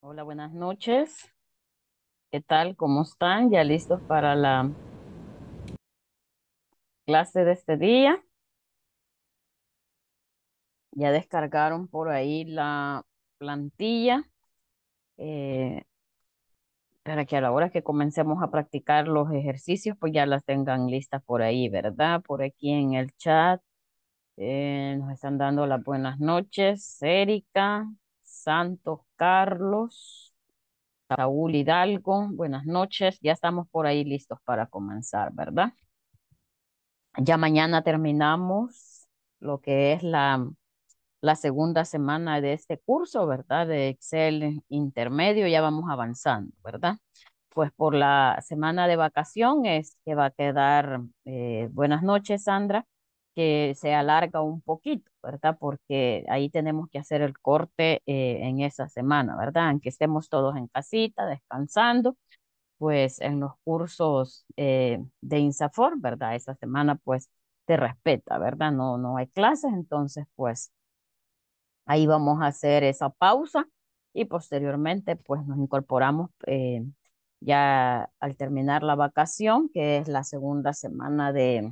Hola, buenas noches. ¿Qué tal? ¿Cómo están? ¿Ya listos para la clase de este día? Ya descargaron por ahí la plantilla eh, para que a la hora que comencemos a practicar los ejercicios, pues ya las tengan listas por ahí, ¿verdad? Por aquí en el chat eh, nos están dando las buenas noches, Erika, Santos Carlos, Saúl Hidalgo, buenas noches. Ya estamos por ahí listos para comenzar, ¿verdad? Ya mañana terminamos lo que es la, la segunda semana de este curso, ¿verdad? De Excel intermedio, ya vamos avanzando, ¿verdad? Pues por la semana de vacaciones es que va a quedar, eh, buenas noches, Sandra que se alarga un poquito, ¿verdad? Porque ahí tenemos que hacer el corte eh, en esa semana, ¿verdad? Aunque estemos todos en casita, descansando, pues en los cursos eh, de INSAFOR, ¿verdad? Esa semana pues te respeta, ¿verdad? No, no hay clases, entonces pues ahí vamos a hacer esa pausa y posteriormente pues nos incorporamos eh, ya al terminar la vacación, que es la segunda semana de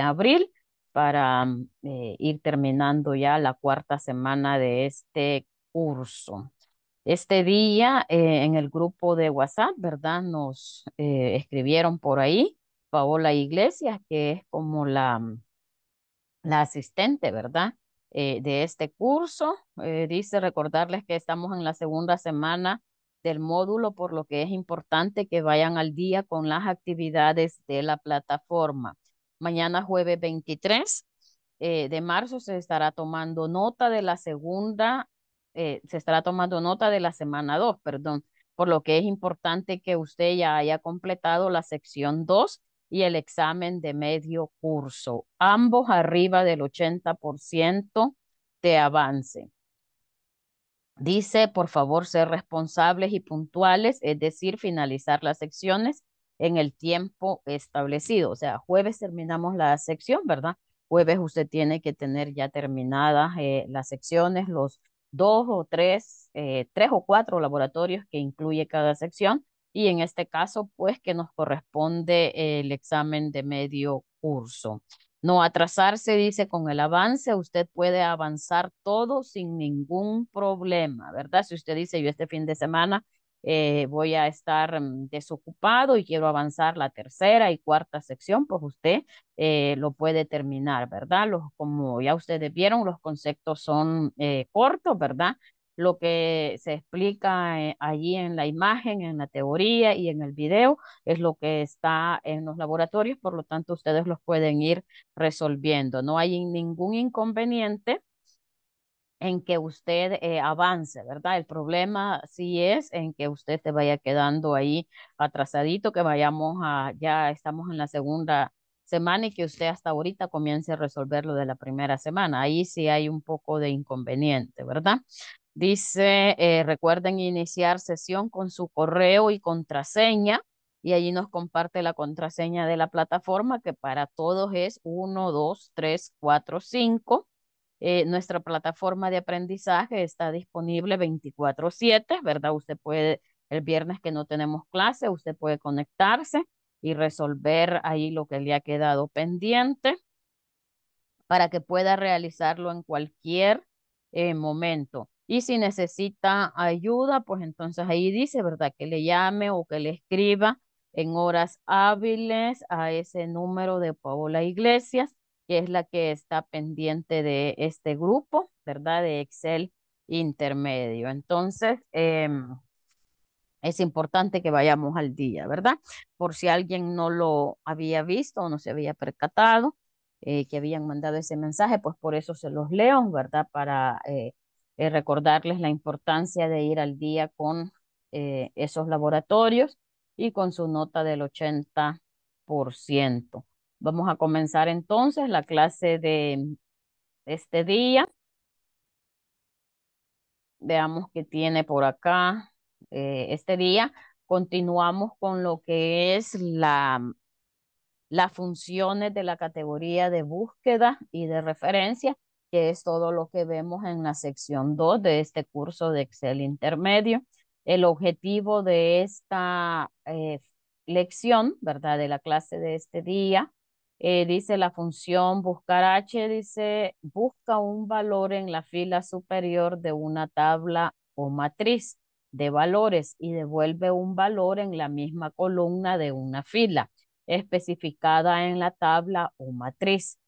abril para mm, eh, ir terminando ya la cuarta semana de este curso. Este día eh, en el grupo de WhatsApp, ¿verdad? Nos eh, escribieron por ahí Paola Iglesias, que es como la mm, asistente, ¿verdad? de este curso. dice recordarles que estamos en la segunda semana del módulo, por lo que es importante que vayan al día con las actividades de la plataforma. Mañana jueves 23 eh, de marzo se estará tomando nota de la segunda, eh, se estará tomando nota de la semana 2, perdón, por lo que es importante que usted ya haya completado la sección 2 y el examen de medio curso, ambos arriba del 80% de avance. Dice, por favor, ser responsables y puntuales, es decir, finalizar las secciones en el tiempo establecido. O sea, jueves terminamos la sección, ¿verdad? Jueves usted tiene que tener ya terminadas eh, las secciones, los dos o tres, eh, tres o cuatro laboratorios que incluye cada sección y en este caso, pues que nos corresponde el examen de medio curso. No atrasarse, dice, con el avance, usted puede avanzar todo sin ningún problema, ¿verdad? Si usted dice, yo este fin de semana eh, voy a estar mm, desocupado y quiero avanzar la tercera y cuarta sección, pues usted eh, lo puede terminar, ¿verdad? Los, como ya ustedes vieron, los conceptos son eh, cortos, ¿verdad? Lo que se explica allí en la imagen, en la teoría y en el video es lo que está en los laboratorios, por lo tanto ustedes los pueden ir resolviendo. No hay ningún inconveniente en que usted eh, avance, ¿verdad? El problema sí es en que usted te vaya quedando ahí atrasadito, que vayamos a, ya estamos en la segunda semana y que usted hasta ahorita comience a resolver lo de la primera semana. Ahí sí hay un poco de inconveniente, ¿verdad? Dice, eh, recuerden iniciar sesión con su correo y contraseña y allí nos comparte la contraseña de la plataforma que para todos es uno dos tres cuatro cinco eh, nuestra plataforma de aprendizaje está disponible 24/7, ¿verdad? Usted puede, el viernes que no tenemos clase, usted puede conectarse y resolver ahí lo que le ha quedado pendiente para que pueda realizarlo en cualquier eh, momento. Y si necesita ayuda, pues entonces ahí dice, ¿verdad? Que le llame o que le escriba en horas hábiles a ese número de Paola Iglesias que es la que está pendiente de este grupo, ¿verdad? De Excel intermedio. Entonces, em, es importante que vayamos al día, ¿verdad? Por si alguien no lo había visto o no se había percatado eh, que habían mandado ese mensaje, pues por eso se los leo, ¿verdad? Para eh, eh, recordarles la importancia de ir al día con esos laboratorios y con su nota del 80%. Vamos a comenzar entonces la clase de este día. Veamos qué tiene por acá eh, este día. Continuamos con lo que es la, las funciones de la categoría de búsqueda y de referencia, que es todo lo que vemos en la sección 2 de este curso de Excel intermedio. El objetivo de esta eh, lección, ¿verdad? De la clase de este día eh, dice la función buscar h, dice busca un valor en la fila superior de una tabla o matriz de valores y devuelve un valor en la misma columna de una fila especificada en la tabla o matriz.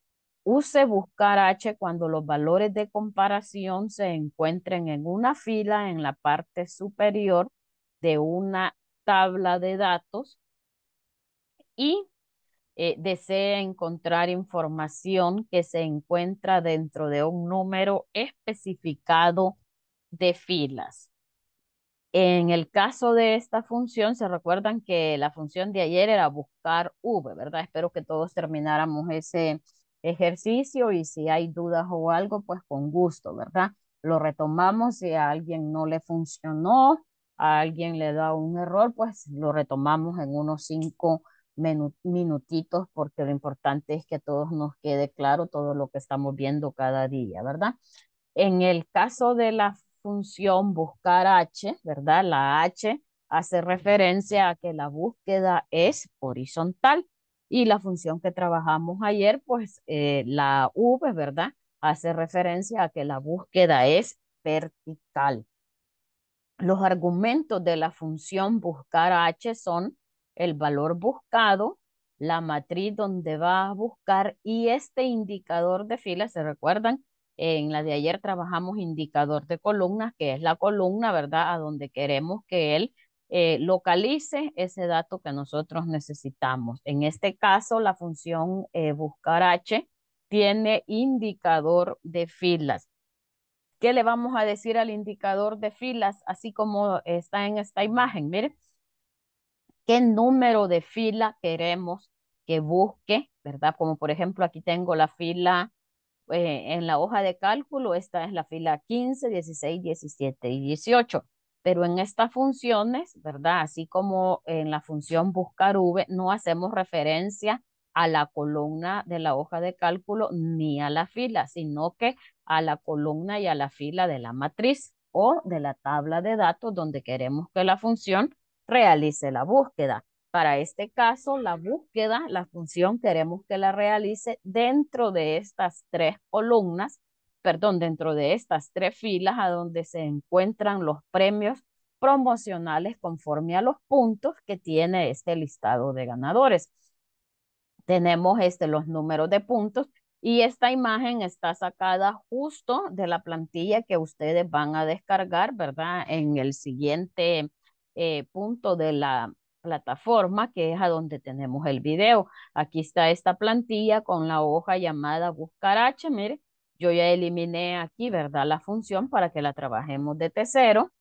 Use buscar h cuando los valores de comparación se encuentren en una fila en la parte superior de una tabla de datos y eh, desea encontrar información que se encuentra dentro de un número especificado de filas. En el caso de esta función, se recuerdan que la función de ayer era buscar V, ¿verdad? Espero que todos termináramos ese ejercicio y si hay dudas o algo, pues con gusto, ¿verdad? Lo retomamos, si a alguien no le funcionó, a alguien le da un error, pues lo retomamos en unos cinco minutitos, porque lo importante es que todos nos quede claro todo lo que estamos viendo cada día, ¿verdad? En el caso de la función buscar H, ¿verdad? La H hace referencia a que la búsqueda es horizontal y la función que trabajamos ayer, pues eh, la V, ¿verdad? Hace referencia a que la búsqueda es vertical. Los argumentos de la función buscar H son el valor buscado, la matriz donde va a buscar y este indicador de filas, ¿se recuerdan? En la de ayer trabajamos indicador de columnas, que es la columna, ¿verdad? A donde queremos que él eh, localice ese dato que nosotros necesitamos. En este caso, la función eh, buscar H tiene indicador de filas. ¿Qué le vamos a decir al indicador de filas? Así como está en esta imagen, mire qué número de fila queremos que busque, ¿verdad? Como por ejemplo aquí tengo la fila eh, en la hoja de cálculo, esta es la fila 15, 16, 17 y 18. Pero en estas funciones, ¿verdad? Así como en la función buscar V, no hacemos referencia a la columna de la hoja de cálculo ni a la fila, sino que a la columna y a la fila de la matriz o de la tabla de datos donde queremos que la función realice la búsqueda. Para este caso, la búsqueda, la función queremos que la realice dentro de estas tres columnas, perdón, dentro de estas tres filas a donde se encuentran los premios promocionales conforme a los puntos que tiene este listado de ganadores. Tenemos este, los números de puntos y esta imagen está sacada justo de la plantilla que ustedes van a descargar, ¿verdad? En el siguiente eh, punto de la plataforma que es a donde tenemos el video. Aquí está esta plantilla con la hoja llamada h mire, yo ya eliminé aquí, ¿verdad? La función para que la trabajemos de tercero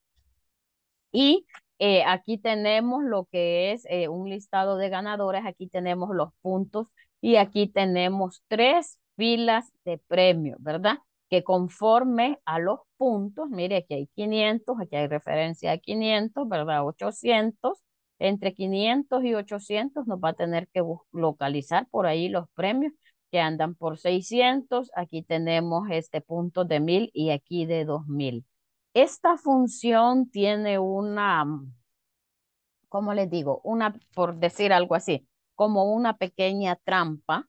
Y eh, aquí tenemos lo que es eh, un listado de ganadores, aquí tenemos los puntos y aquí tenemos tres filas de premios, ¿verdad? que conforme a los puntos, mire, aquí hay 500, aquí hay referencia a 500, ¿verdad? 800, entre 500 y 800 nos va a tener que localizar por ahí los premios que andan por 600, aquí tenemos este punto de 1000 y aquí de 2000. Esta función tiene una, mm, ¿cómo les digo? Una, por decir algo así, como una pequeña trampa,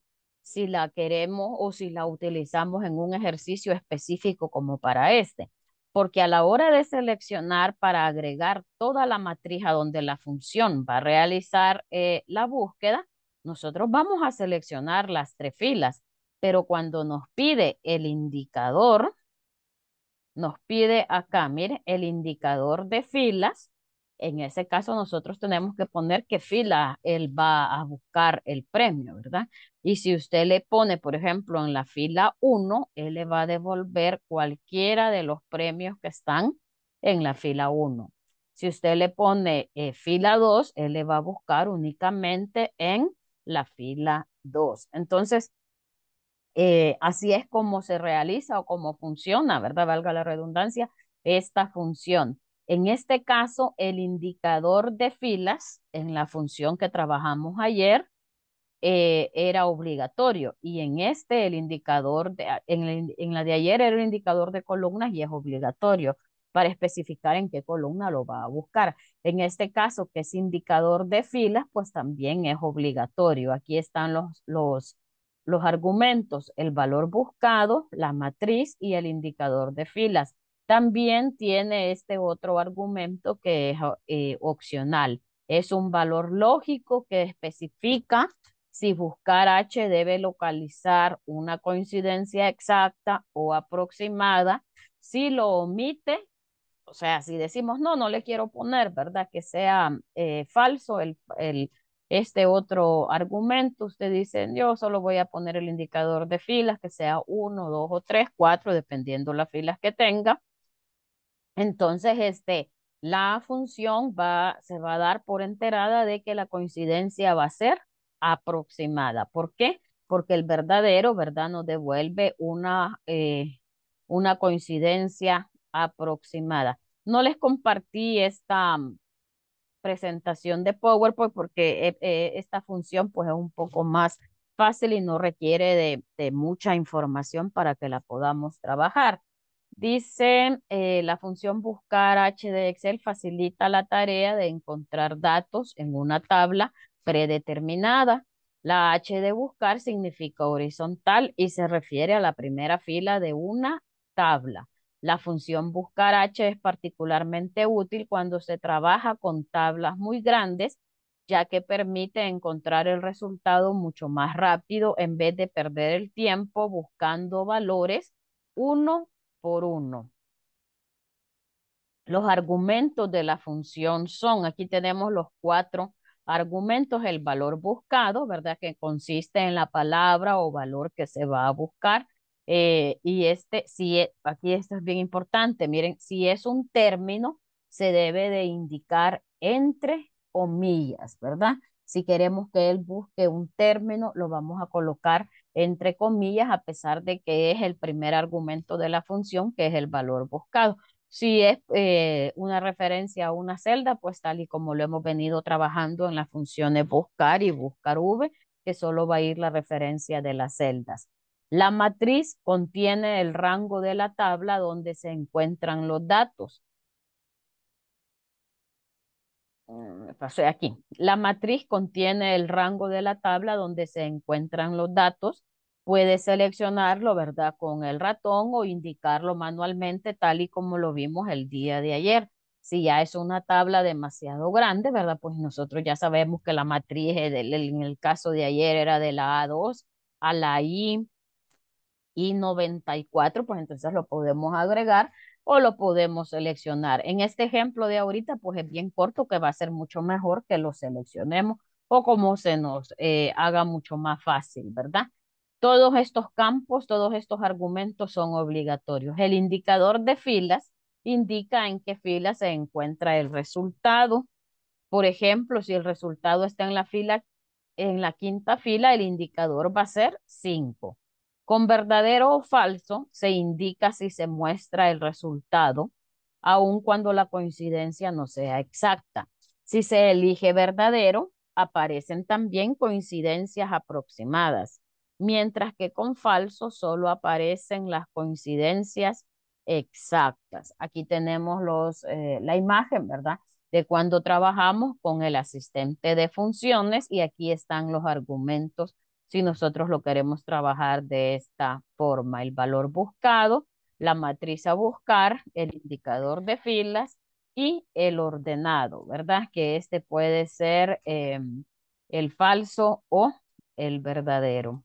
si la queremos o si la utilizamos en un ejercicio específico como para este. Porque a la hora de seleccionar para agregar toda la matriz a donde la función va a realizar eh, la búsqueda, nosotros vamos a seleccionar las tres filas. Pero cuando nos pide el indicador, nos pide acá, mire, el indicador de filas, en ese caso nosotros tenemos que poner qué fila él va a buscar el premio, ¿verdad? Y si usted le pone, por ejemplo, en la fila 1, él le va a devolver cualquiera de los premios que están en la fila 1. Si usted le pone eh, fila 2, él le va a buscar únicamente en la fila 2. Entonces, eh, así es como se realiza o cómo funciona, ¿verdad? Valga la redundancia, esta función. En este caso, el indicador de filas en la función que trabajamos ayer eh, era obligatorio y en este el indicador, ah, en, la de ayer era el indicador de columnas y es obligatorio para especificar en qué columna lo va a buscar. En este caso, que es indicador de filas, pues también es obligatorio. Aquí están los, los, los argumentos, el valor buscado, la matriz y el indicador de filas. También tiene este otro argumento que es eh, opcional. Es un valor lógico que especifica si buscar H debe localizar una coincidencia exacta o aproximada. Si lo omite, o sea, si decimos no, no le quiero poner, ¿verdad? Que sea eh, falso el, el, este otro argumento. Usted dice, yo solo voy a poner el indicador de filas, que sea uno, dos o tres, cuatro, dependiendo las filas que tenga. Entonces, este, la función va, se va a dar por enterada de que la coincidencia va a ser aproximada. ¿Por qué? Porque el verdadero, ¿verdad? Nos devuelve una, eh, una coincidencia aproximada. No les compartí esta mm, presentación de PowerPoint porque eh, eh, esta función pues es un poco más fácil y no requiere de mucha información para que la podamos trabajar. Dice, eh, la función buscar H de Excel facilita la tarea de encontrar datos en una tabla predeterminada. La H de buscar significa horizontal y se refiere a la primera fila de una tabla. La función buscar H es particularmente útil cuando se trabaja con tablas muy grandes, ya que permite encontrar el resultado mucho más rápido en vez de perder el tiempo buscando valores uno por Los argumentos de la función son, aquí tenemos los cuatro argumentos, el valor buscado, ¿verdad? Que consiste en la palabra o valor que se va a buscar. Eh, y este, si e, aquí esto es bien importante, miren, si es un término, se debe de indicar entre comillas, ¿verdad? Si queremos que él busque un término, lo vamos a colocar entre comillas, a pesar de que es el primer argumento de la función, que es el valor buscado. Si es eh, una referencia a una celda, pues tal y como lo hemos venido trabajando en las funciones buscar y buscar v, que solo va a ir la referencia de las celdas. La matriz contiene el rango de la tabla donde se encuentran los datos. Eh, aquí. La matriz contiene el rango de la tabla donde se encuentran los datos. Puede seleccionarlo, ¿verdad? Con el ratón o indicarlo manualmente tal y como lo vimos el día de ayer. Si ya es una tabla demasiado grande, ¿verdad? Pues nosotros ya sabemos que la matriz en el caso de ayer era de la A2 a la I, I94, pues entonces lo podemos agregar o lo podemos seleccionar. En este ejemplo de ahorita, pues es bien corto, que va a ser mucho mejor que lo seleccionemos o como se nos eh, haga mucho más fácil, ¿verdad? Todos estos campos, todos estos argumentos son obligatorios. El indicador de filas indica en qué fila se encuentra el resultado. Por ejemplo, si el resultado está en la fila, en la quinta fila, el indicador va a ser 5. Con verdadero o falso se indica si se muestra el resultado, aun cuando la coincidencia no sea exacta. Si se elige verdadero, aparecen también coincidencias aproximadas, mientras que con falso solo aparecen las coincidencias exactas. Aquí tenemos los, eh, la imagen, ¿verdad? De cuando trabajamos con el asistente de funciones y aquí están los argumentos si nosotros lo queremos trabajar de esta forma. El valor buscado, la matriz a buscar, el indicador de filas y el ordenado, ¿verdad? Que este puede ser em, el falso o el verdadero.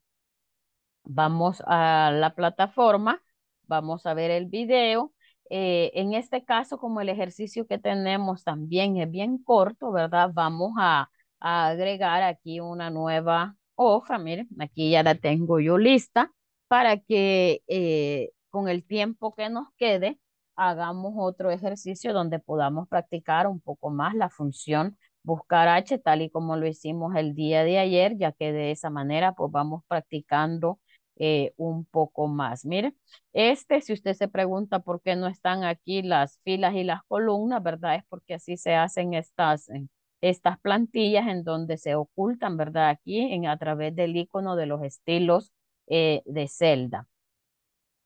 Vamos a la plataforma, vamos a ver el video. Eh, en este caso, como el ejercicio que tenemos también es bien corto, ¿verdad? Vamos a agregar aquí una nueva hoja, miren, aquí ya la tengo yo lista para que eh, con el tiempo que nos quede hagamos otro ejercicio donde podamos practicar un poco más la función buscar H tal y como lo hicimos el día de ayer, ya que de esa manera pues vamos practicando eh, un poco más. Mire, este, si usted se pregunta por qué no están aquí las filas y las columnas, ¿verdad? Es porque así se hacen estas, eh, estas plantillas en donde se ocultan, ¿verdad? Aquí en, a través del icono de los estilos eh, de celda.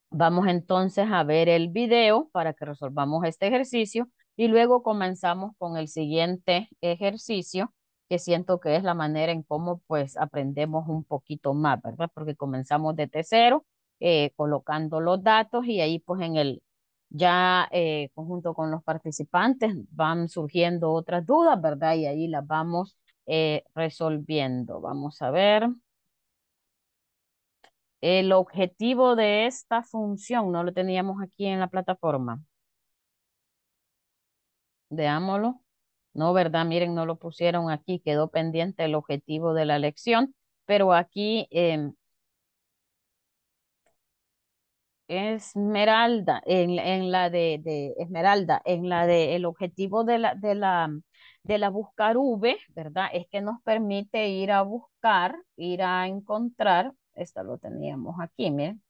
Vamos entonces a ver el video para que resolvamos este ejercicio y luego comenzamos con el siguiente ejercicio que siento que es la manera en cómo pues aprendemos un poquito más, ¿verdad? Porque comenzamos de cero eh, colocando los datos y ahí pues en el, ya eh, conjunto junto con los participantes van surgiendo otras dudas, ¿verdad? Y ahí las vamos eh, resolviendo. Vamos a ver. El objetivo de esta función no lo teníamos aquí en la plataforma. Veámoslo. No, ¿verdad? Miren, no lo pusieron aquí, quedó pendiente el objetivo de la lección, pero aquí em, Esmeralda, en, la de, Esmeralda, en la de el objetivo de la, de la, de la buscar V, ¿verdad? Es que nos permite ir a buscar, ir a encontrar, esto lo teníamos aquí, miren,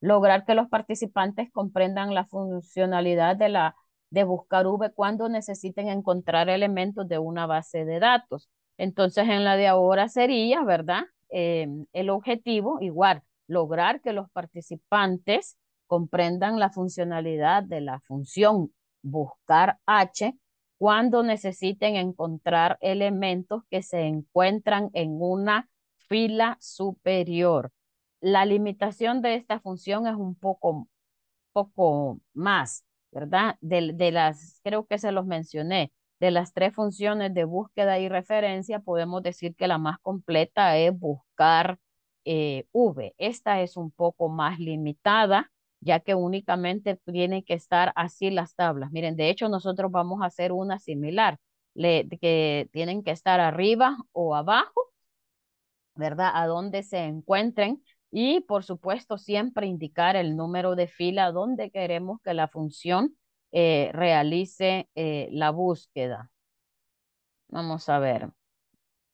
lograr que los participantes comprendan la funcionalidad de la de buscar V cuando necesiten encontrar elementos de una base de datos. Entonces, en la de ahora sería, ¿verdad? Eh, el objetivo igual lograr que los participantes comprendan la funcionalidad de la función buscar H cuando necesiten encontrar elementos que se encuentran en una fila superior. La limitación de esta función es un poco, poco más, ¿verdad? De, de las, creo que se los mencioné, de las tres funciones de búsqueda y referencia, podemos decir que la más completa es buscar eh, v. Esta es un poco más limitada, ya que únicamente tienen que estar así las tablas. Miren, de hecho nosotros vamos a hacer una similar, que tienen que estar arriba o abajo, ¿verdad? A donde se encuentren y por supuesto siempre indicar el número de fila donde queremos que la función eh, realice eh, la búsqueda. Vamos a ver.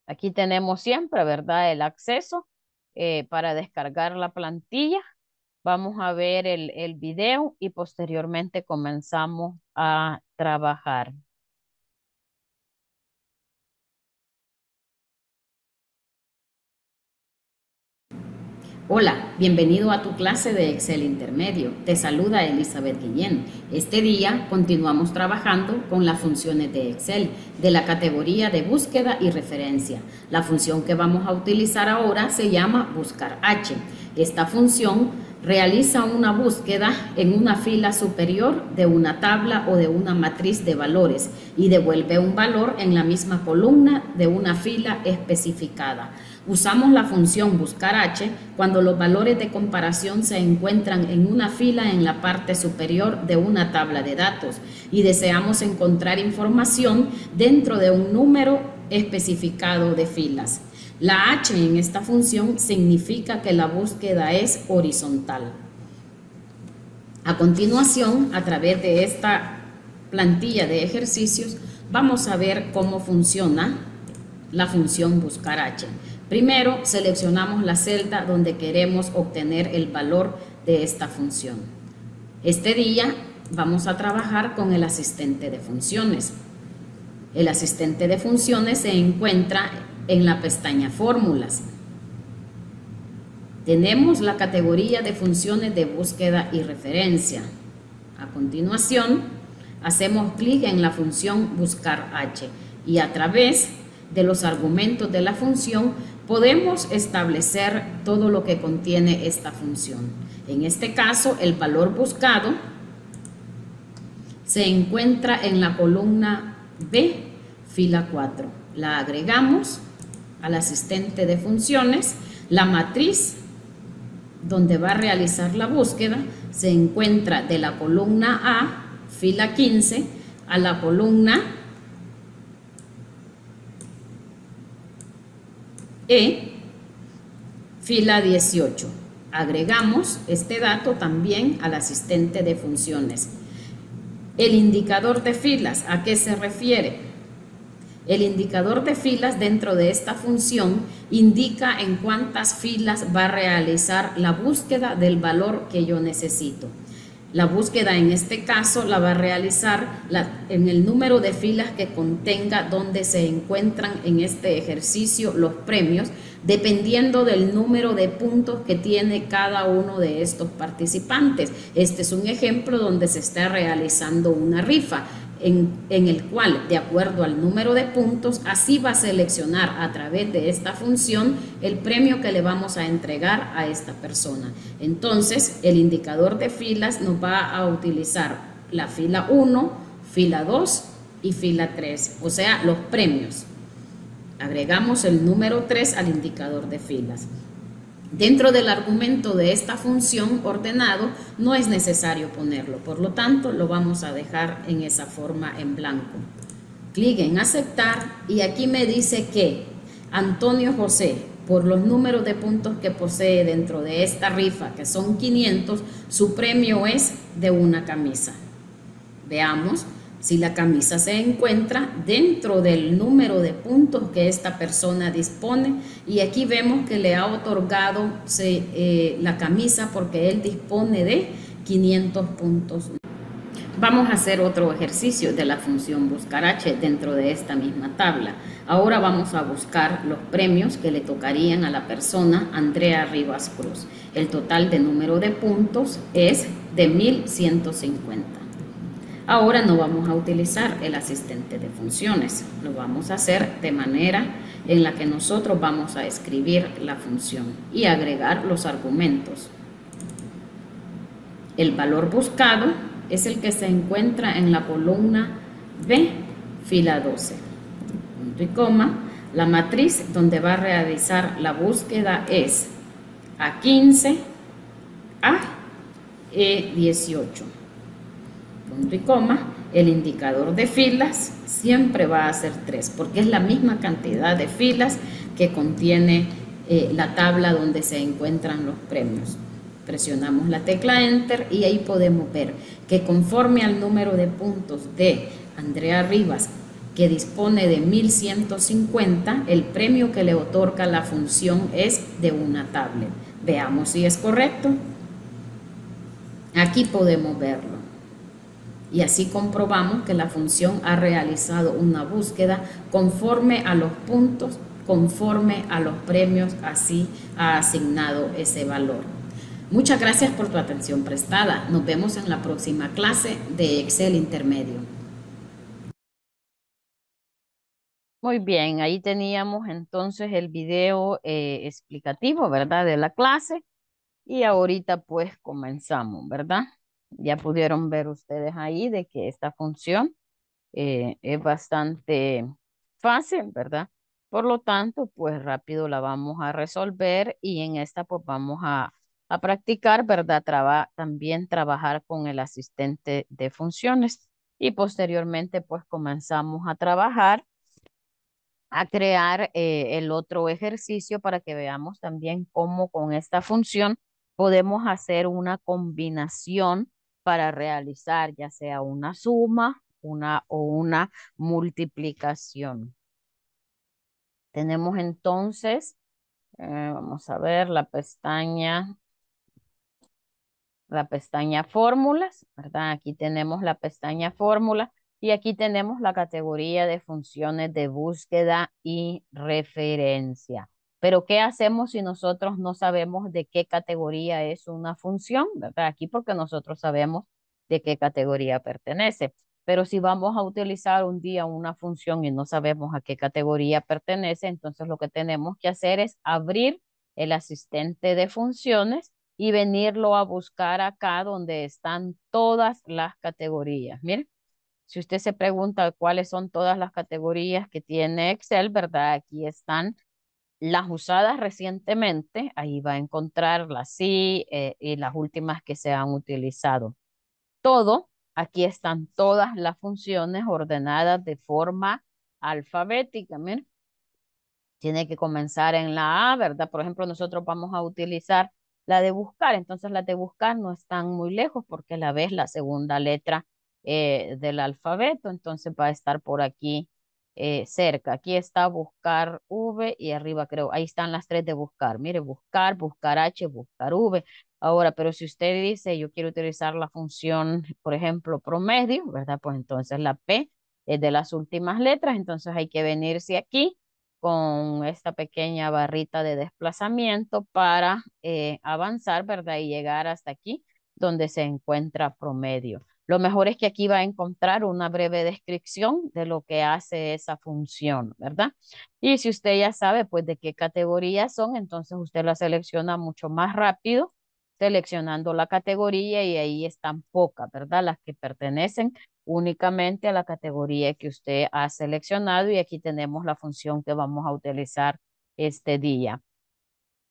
Aquí tenemos siempre, ¿verdad? El acceso eh, para descargar la plantilla. Vamos a ver el video y posteriormente comenzamos a trabajar. Hola, bienvenido a tu clase de Excel Intermedio. Te saluda Elizabeth Guillén. Este día continuamos trabajando con las funciones de Excel de la categoría de búsqueda y referencia. La función que vamos a utilizar ahora se llama buscar H. Esta función realiza una búsqueda en una fila superior de una tabla o de una matriz de valores y devuelve un valor en la misma columna de una fila especificada. Usamos la función buscar h cuando los valores de comparación se encuentran en una fila en la parte superior de una tabla de datos y deseamos encontrar información dentro de un número especificado de filas. La h en esta función significa que la búsqueda es horizontal. A continuación, a través de esta plantilla de ejercicios, vamos a ver cómo funciona la función buscar h. Primero, seleccionamos la celda donde queremos obtener el valor de esta función. Este día vamos a trabajar con el asistente de funciones. El asistente de funciones se encuentra en la pestaña Fórmulas. Tenemos la categoría de funciones de búsqueda y referencia. A continuación, hacemos clic en la función Buscar H y a través de los argumentos de la función podemos establecer todo lo que contiene esta función. En este caso, el valor buscado se encuentra en la columna B, fila 4. La agregamos al asistente de funciones. La matriz donde va a realizar la búsqueda se encuentra de la columna A, fila 15, a la columna E, fila 18. Agregamos este dato también al asistente de funciones. El indicador de filas, ¿a qué se refiere? El indicador de filas dentro de esta función indica en cuántas filas va a realizar la búsqueda del valor que yo necesito. La búsqueda en este caso la va a realizar en el número de filas que contenga donde se encuentran en este ejercicio los premios, dependiendo del número de puntos que tiene cada uno de estos participantes. Este es un ejemplo donde se está realizando una rifa en, el cual, de acuerdo al número de puntos, así va a seleccionar a través de esta función el premio que le vamos a entregar a esta persona. Entonces, el indicador de filas nos va a utilizar la fila 1, fila 2 y fila 3, o sea, los premios. Agregamos el número 3 al indicador de filas. Dentro del argumento de esta función ordenado no es necesario ponerlo, por lo tanto lo vamos a dejar en esa forma en blanco. Clic en aceptar y aquí me dice que Antonio José, por los números de puntos que posee dentro de esta rifa, que son 500, su premio es de una camisa. Veamos, si la camisa se encuentra dentro del número de puntos que esta persona dispone, y aquí vemos que le ha otorgado eh, la camisa porque él dispone de 500 puntos. Vamos a hacer otro ejercicio de la función buscar H dentro de esta misma tabla. Ahora vamos a buscar los premios que le tocarían a la persona Andrea Rivas Cruz. El total de número de puntos es de 1150. Ahora no vamos a utilizar el asistente de funciones, lo vamos a hacer de manera en la que nosotros vamos a escribir la función y agregar los argumentos. El valor buscado es el que se encuentra en la columna B, fila 12, punto y coma. La matriz donde va a realizar la búsqueda es A15, A, E18 punto y coma, el indicador de filas siempre va a ser 3, porque es la misma cantidad de filas que contiene eh, la tabla donde se encuentran los premios. Presionamos la tecla Enter y ahí podemos ver que conforme al número de puntos de Andrea Rivas, que dispone de 1150, el premio que le otorga la función es de una tablet. Veamos si es correcto. Aquí podemos verlo y así comprobamos que la función ha realizado una búsqueda conforme a los puntos, conforme a los premios, así ha asignado ese valor. Muchas gracias por tu atención prestada. Nos vemos en la próxima clase de Excel Intermedio. Muy bien, ahí teníamos entonces el video eh, explicativo, ¿verdad? De la clase. Y ahorita pues comenzamos, ¿verdad? ya pudieron ver ustedes ahí de que esta función eh, es bastante fácil, ¿verdad? Por lo tanto, pues rápido la vamos a resolver y en esta pues vamos a, practicar, ¿verdad? también trabajar con el asistente de funciones y posteriormente pues comenzamos a trabajar a crear eh, el otro ejercicio para que veamos también cómo con esta función podemos hacer una combinación para realizar ya sea una suma una, o una multiplicación. Tenemos entonces, eh, vamos a ver, la pestaña, la pestaña fórmulas, ¿verdad? Aquí tenemos la pestaña fórmula y aquí tenemos la categoría de funciones de búsqueda y referencia. Pero ¿qué hacemos si nosotros no sabemos de qué categoría es una función? Aquí porque nosotros sabemos de qué categoría pertenece. Pero si vamos a utilizar un día una función y no sabemos a qué categoría pertenece, entonces lo que tenemos que hacer es abrir el asistente de funciones y venirlo a buscar acá donde están todas las categorías. Miren, si usted se pregunta cuáles son todas las categorías que tiene Excel, ¿verdad? Aquí están las usadas recientemente, ahí va a encontrar las sí eh, y las últimas que se han utilizado. Todo, aquí están todas las funciones ordenadas de forma alfabética. tiene que comenzar en la A, ¿verdad? Por ejemplo, nosotros vamos a utilizar la de buscar. Entonces, la de buscar no están muy lejos porque la B es la segunda letra eh, del alfabeto. Entonces, va a estar por aquí eh, cerca. Aquí está buscar V y arriba creo, ahí están las tres de buscar. Mire, buscar, buscar H, buscar V. Ahora, pero si usted dice yo quiero utilizar la función, por ejemplo, promedio, ¿verdad? Pues entonces la P es de las últimas letras, entonces hay que venirse aquí con esta pequeña barrita de desplazamiento para eh, avanzar, ¿verdad? Y llegar hasta aquí donde se encuentra promedio. Lo mejor es que aquí va a encontrar una breve descripción de lo que hace esa función, ¿verdad? Y si usted ya sabe, pues, de qué categorías son, entonces usted la selecciona mucho más rápido, seleccionando la categoría y ahí están pocas, ¿verdad? Las que pertenecen únicamente a la categoría que usted ha seleccionado y aquí tenemos la función que vamos a utilizar este día.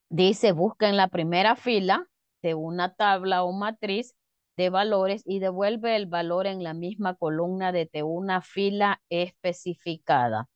Dice, busca en la primera fila de una tabla o matriz de valores y devuelve el valor en la misma columna de una fila especificada.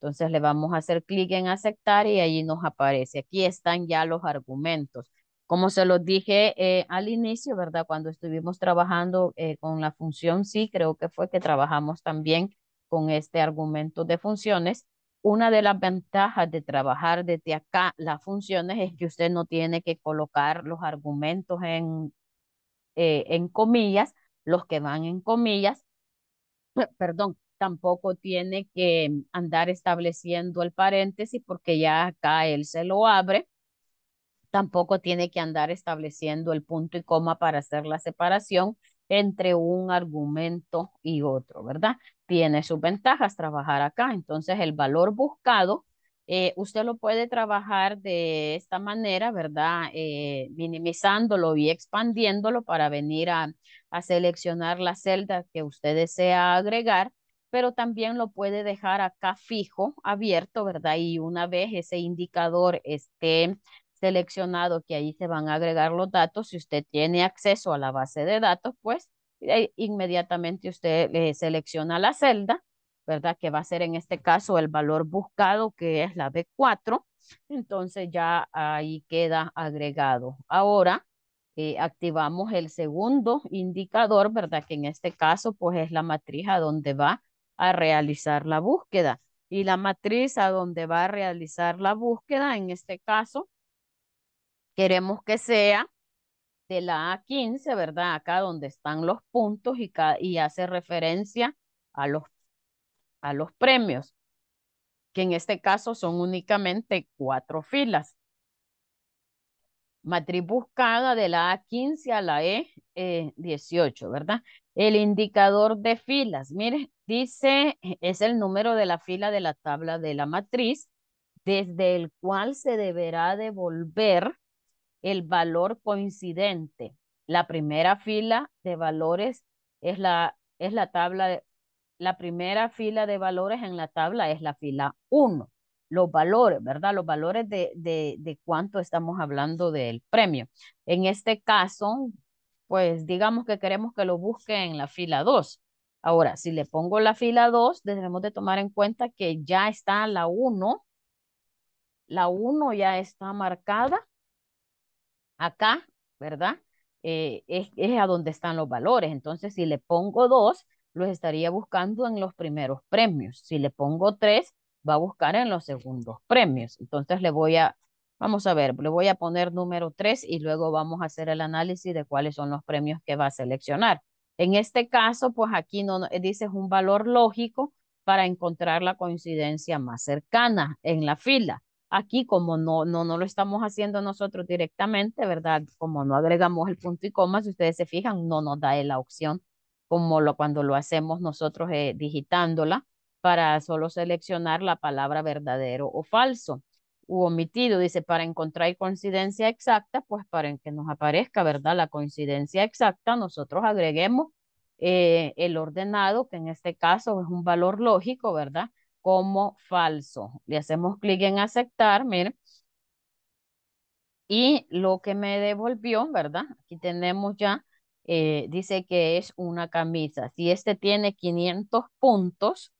Entonces le vamos a hacer clic en aceptar y allí nos aparece. Aquí están ya los argumentos. Como se los dije eh, al inicio, ¿verdad? Cuando estuvimos trabajando eh, con la función sí, creo que fue que trabajamos también con este argumento de funciones. Una de las ventajas de trabajar desde acá las funciones es que usted no tiene que colocar los argumentos en eh, en comillas, los que van en comillas, eh, perdón, tampoco tiene que andar estableciendo el paréntesis porque ya acá él se lo abre, tampoco tiene que andar estableciendo el punto y coma para hacer la separación entre un argumento y otro, ¿verdad? Tiene sus ventajas trabajar acá, entonces el valor buscado eh, usted lo puede trabajar de esta manera, ¿verdad? Eh, minimizándolo y expandiéndolo para venir a, seleccionar la celda que usted desea agregar, pero también lo puede dejar acá fijo, abierto, ¿verdad? Y una vez ese indicador esté seleccionado, que ahí se van a agregar los datos, si usted tiene acceso a la base de datos, pues eh, inmediatamente usted selecciona la celda ¿verdad? Que va a ser en este caso el valor buscado, que es la B4. Entonces ya ahí queda agregado. Ahora eh, activamos el segundo indicador, ¿verdad? Que en este caso pues es la matriz a donde va a realizar la búsqueda. Y la matriz a donde va a realizar la búsqueda, en este caso, queremos que sea de la A15, ¿verdad? Acá donde están los puntos y, y hace referencia a los a los premios, que en este caso son únicamente cuatro filas. Matriz buscada de la A15 a la E18, eh, ¿verdad? El indicador de filas, mire, dice, es el número de la fila de la tabla de la matriz, desde el cual se deberá devolver el valor coincidente. La primera fila de valores es la, es la tabla la primera fila de valores en la tabla es la fila 1. Los valores, ¿verdad? Los valores de, de, de cuánto estamos hablando del premio. En este caso, pues digamos que queremos que lo busque en la fila 2. Ahora, si le pongo la fila 2, debemos de tomar en cuenta que ya está la 1. La 1 ya está marcada acá, ¿verdad? Eh, es, es, a donde están los valores. Entonces, si le pongo 2, los estaría buscando en los primeros premios. Si le pongo tres, va a buscar en los segundos premios. Entonces le voy a, vamos a ver, le voy a poner número tres y luego vamos a hacer el análisis de cuáles son los premios que va a seleccionar. En este caso, pues aquí no, dice un valor lógico para encontrar la coincidencia más cercana en la fila. Aquí, como no, no, no lo estamos haciendo nosotros directamente, ¿verdad? Como no agregamos el punto y coma, si ustedes se fijan, no nos da la opción como lo, cuando lo hacemos nosotros eh, digitándola para solo seleccionar la palabra verdadero o falso u omitido, dice, para encontrar coincidencia exacta, pues para que nos aparezca, ¿verdad? La coincidencia exacta, nosotros agreguemos eh, el ordenado, que en este caso es un valor lógico, ¿verdad? Como falso. Le hacemos clic en aceptar, miren. Y lo que me devolvió, ¿verdad? Aquí tenemos ya eh, dice que es una camisa. Si este tiene 500 puntos,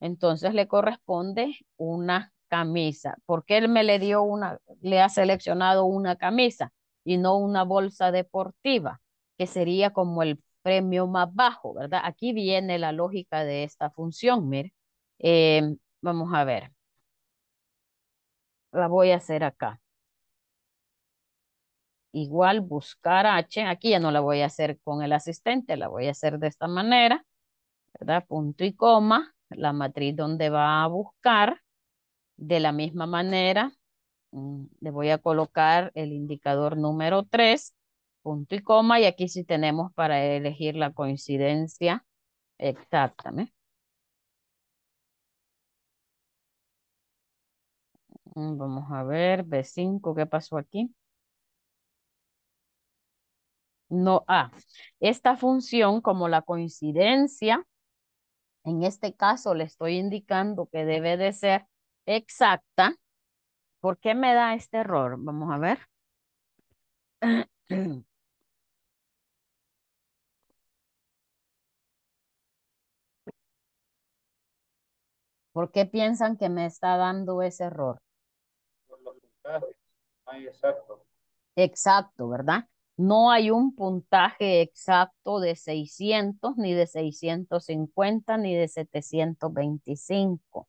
entonces le corresponde una camisa. porque él me le dio una, le ha seleccionado una camisa y no una bolsa deportiva, que sería como el premio más bajo, ¿verdad? Aquí viene la lógica de esta función, mire. Em, vamos a ver. La voy a hacer acá igual buscar H, aquí ya no la voy a hacer con el asistente, la voy a hacer de esta manera, ¿verdad? Punto y coma, la matriz donde va a buscar, de la misma manera, mm, le voy a colocar el indicador número 3, punto y coma, y aquí sí tenemos para elegir la coincidencia exactamente. Mm, vamos a ver, B5, ¿qué pasó aquí? no A. Esta función, como la coincidencia, en este caso le estoy indicando que debe de ser exacta. ¿Por qué me da este error? Vamos a ver. ¿Por qué piensan que me está dando ese error? Por los puntajes. Ah, exacto. Exacto, ¿verdad? No hay un puntaje exacto de 600, ni de 650, ni de 725.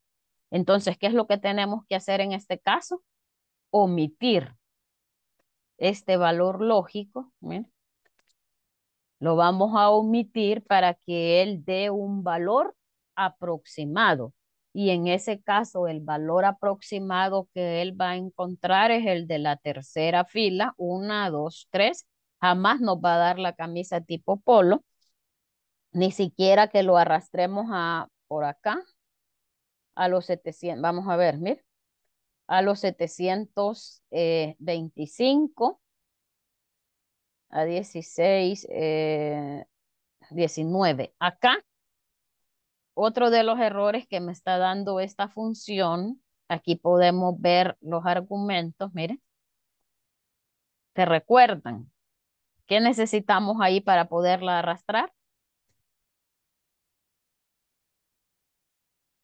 Entonces, ¿qué es lo que tenemos que hacer en este caso? Omitir este valor lógico. lo vamos a omitir para que él dé un valor aproximado. Y en ese caso, el valor aproximado que él va a encontrar es el de la tercera fila, 1, 2, 3. Jamás nos va a dar la camisa tipo polo, ni siquiera que lo arrastremos a, por acá, a los 700, vamos a ver, mire, a los 725, eh, a 16, 19. Eh, acá, otro de los errores que me está dando esta función, aquí podemos ver los argumentos, miren, te recuerdan, necesitamos ahí para poderla arrastrar?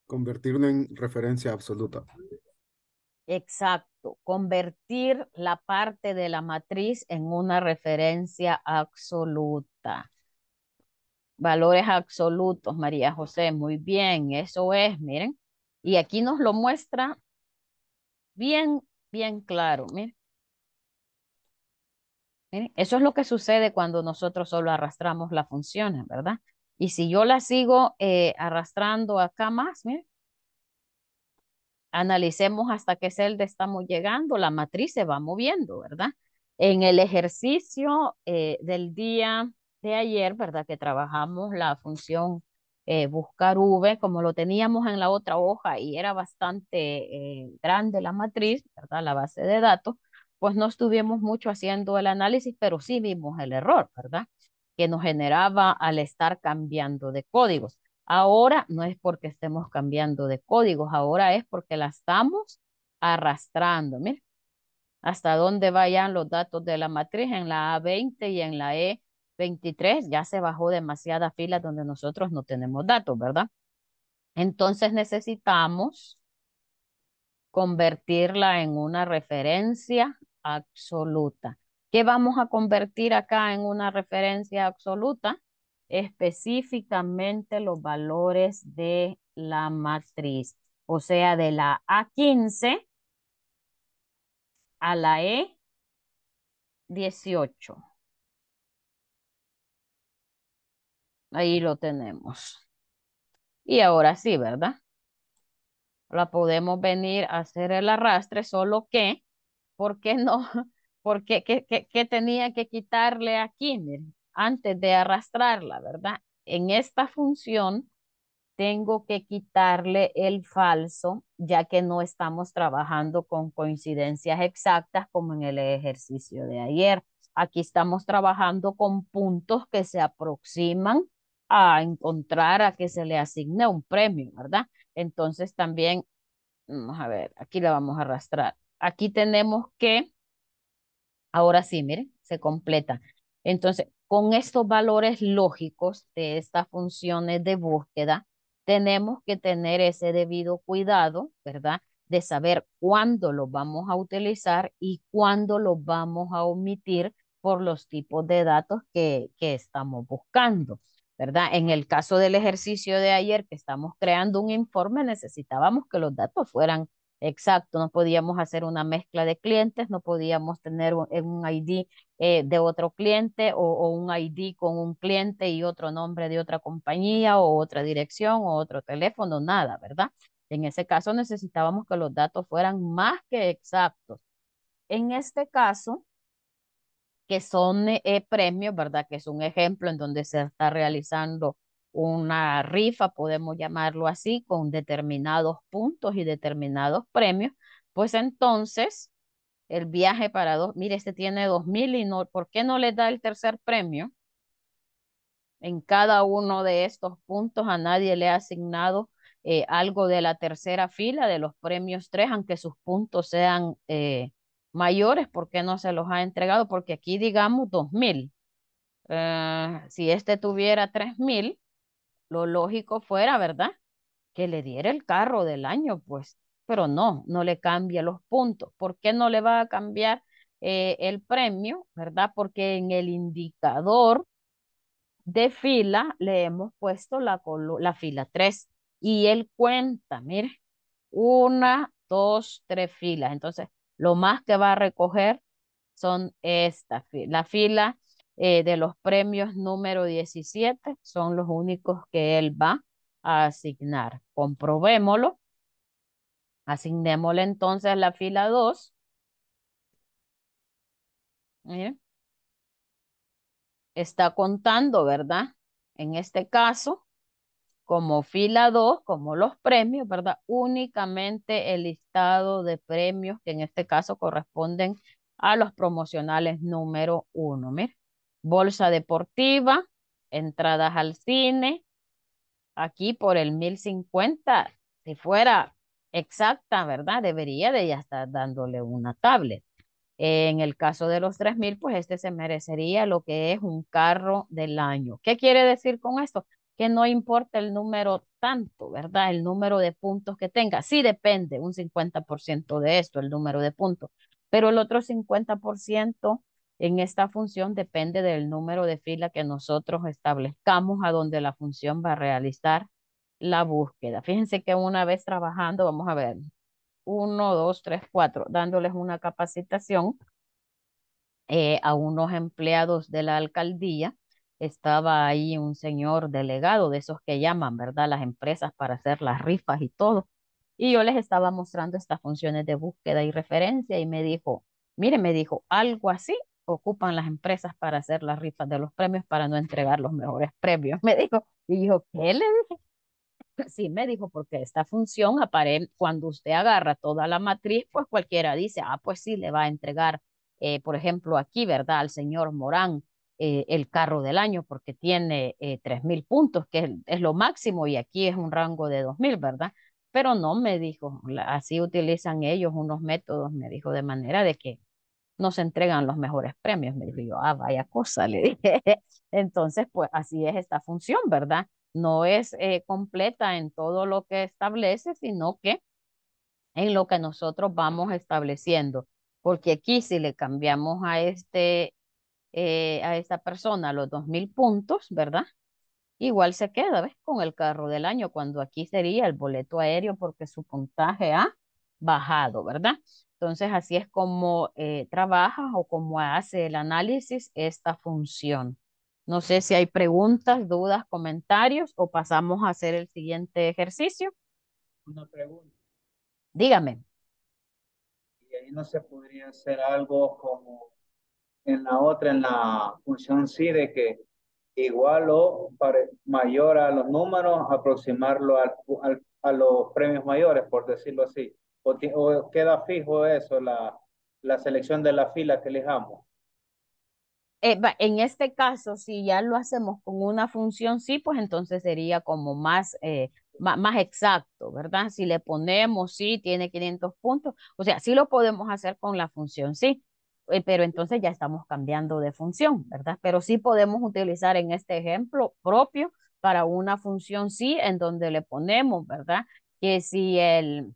Convertirlo en referencia absoluta. Exacto, convertir la parte de la matriz en una referencia absoluta. Valores absolutos, María José, muy bien, eso es, miren. Y aquí nos lo muestra bien, bien claro, miren eso es lo que sucede cuando nosotros solo arrastramos las funciones, ¿verdad? Y si yo la sigo eh, arrastrando acá más, miren, analicemos hasta qué celda estamos llegando, la matriz se va moviendo, ¿verdad? En el ejercicio eh, del día de ayer, ¿verdad? Que trabajamos la función eh, buscar V, como lo teníamos en la otra hoja y era bastante grande la matriz, ¿verdad? La base de datos pues no estuvimos mucho haciendo el análisis, pero sí vimos el error, ¿verdad? Que nos generaba al estar cambiando de códigos. Ahora no es porque estemos cambiando de códigos, ahora es porque la estamos arrastrando. Mira, hasta dónde vayan los datos de la matriz en la A20 y en la E23, ya se bajó demasiada fila donde nosotros no tenemos datos, ¿verdad? Entonces necesitamos convertirla en una referencia absoluta. ¿Qué vamos a convertir acá en una referencia absoluta? Específicamente los valores de la matriz, o sea, de la A15 a la E18. Ahí lo tenemos. Y ahora sí, ¿verdad? La podemos venir a hacer el arrastre, solo que ¿por qué no? Porque qué, qué, tenía que quitarle aquí, antes de arrastrarla, verdad? En esta función tengo que quitarle el falso, ya que no estamos trabajando con coincidencias exactas como en el ejercicio de ayer. Aquí estamos trabajando con puntos que se aproximan a encontrar a que se le asigne un premio, ¿verdad? Entonces también, vamos mm, a ver, aquí la vamos a arrastrar aquí tenemos que, ahora sí, miren, se completa. Entonces, con estos valores lógicos de estas funciones de búsqueda, tenemos que tener ese debido cuidado, ¿verdad? De saber cuándo lo vamos a utilizar y cuándo lo vamos a omitir por los tipos de datos que, que estamos buscando, ¿verdad? En el caso del ejercicio de ayer que estamos creando un informe, necesitábamos que los datos fueran Exacto, no podíamos hacer una mezcla de clientes, no podíamos tener un, ID eh, de otro cliente o, un ID con un cliente y otro nombre de otra compañía o otra dirección o otro teléfono, nada, ¿verdad? En ese caso necesitábamos que los datos fueran más que exactos. En este caso, que son eh, eh, premios, ¿verdad? Que es un ejemplo en donde se está realizando una rifa, podemos llamarlo así, con determinados puntos y determinados premios, pues entonces el viaje para dos, mire, este tiene dos mil y no, ¿por qué no le da el tercer premio? En cada uno de estos puntos a nadie le ha asignado eh, algo de la tercera fila de los premios tres, aunque sus puntos sean eh, mayores, ¿por qué no se los ha entregado? Porque aquí digamos dos mil. Eh, si este tuviera tres mil lo lógico fuera, ¿verdad? Que le diera el carro del año, pues, pero no, no le cambia los puntos. ¿Por qué no le va a cambiar eh, el premio, verdad? Porque en el indicador de fila le hemos puesto la, la fila 3 y él cuenta, mire, una, dos, tres filas. Entonces, lo más que va a recoger son esta, la fila eh, de los premios número 17 son los únicos que él va a asignar. Comprobémoslo. Asignémosle entonces la fila 2. Está contando, ¿verdad? En este caso, como fila 2, como los premios, ¿verdad? Únicamente el listado de premios que en este caso corresponden a los promocionales número 1. miren, bolsa deportiva, entradas al cine, aquí por el 1050, si fuera exacta, ¿verdad? Debería de ya estar dándole una tablet. En el caso de los 3000, pues este se merecería lo que es un carro del año. ¿Qué quiere decir con esto? Que no importa el número tanto, ¿verdad? El número de puntos que tenga. Sí depende un 50% de esto, el número de puntos, pero el otro 50% en esta función depende del número de fila que nosotros establezcamos a donde la función va a realizar la búsqueda. Fíjense que una vez trabajando, vamos a ver, uno, dos, tres, cuatro, dándoles una capacitación eh, a unos empleados de la alcaldía. Estaba ahí un señor delegado de esos que llaman, ¿verdad? Las empresas para hacer las rifas y todo. Y yo les estaba mostrando estas funciones de búsqueda y referencia y me dijo, mire, me dijo, algo así ocupan las empresas para hacer las rifas de los premios para no entregar los mejores premios. Me dijo, y dijo, ¿qué le dije? Sí, me dijo, porque esta función aparece cuando usted agarra toda la matriz, pues cualquiera dice, ah, pues sí, le va a entregar, eh, por ejemplo, aquí, ¿verdad? Al señor Morán eh, el carro del año porque tiene eh, 3.000 puntos, que es, es, lo máximo, y aquí es un rango de 2.000, ¿verdad? Pero no, me dijo, así utilizan ellos unos métodos, me dijo, de manera de que nos entregan los mejores premios. Me dijo ah, vaya cosa, le dije. Entonces, pues así es esta función, ¿verdad? No es eh, completa en todo lo que establece, sino que en lo que nosotros vamos estableciendo. Porque aquí si le cambiamos a, este, eh, a esta persona los 2.000 puntos, ¿verdad? Igual se queda, ¿ves? Con el carro del año, cuando aquí sería el boleto aéreo porque su puntaje A bajado, ¿verdad? Entonces, así es como eh, trabaja o como hace el análisis esta función. No sé si hay preguntas, dudas, comentarios o pasamos a hacer el siguiente ejercicio. Una pregunta. Dígame. ¿Y ahí no se podría hacer algo como en la otra, en la función sí, de que igual o mayor a los números, aproximarlo a los premios mayores, por decirlo así? o, queda fijo eso, la, la, selección de la fila que elijamos. Eh, en este caso, si ya lo hacemos con una función sí, pues entonces sería como más, eh, más, exacto, ¿verdad? Si le ponemos sí, tiene 500 puntos, o sea, sí lo podemos hacer con la función sí, eh, pero entonces ya estamos cambiando de función, ¿verdad? Pero sí podemos utilizar en este ejemplo propio para una función sí en donde le ponemos, ¿verdad? Que si el,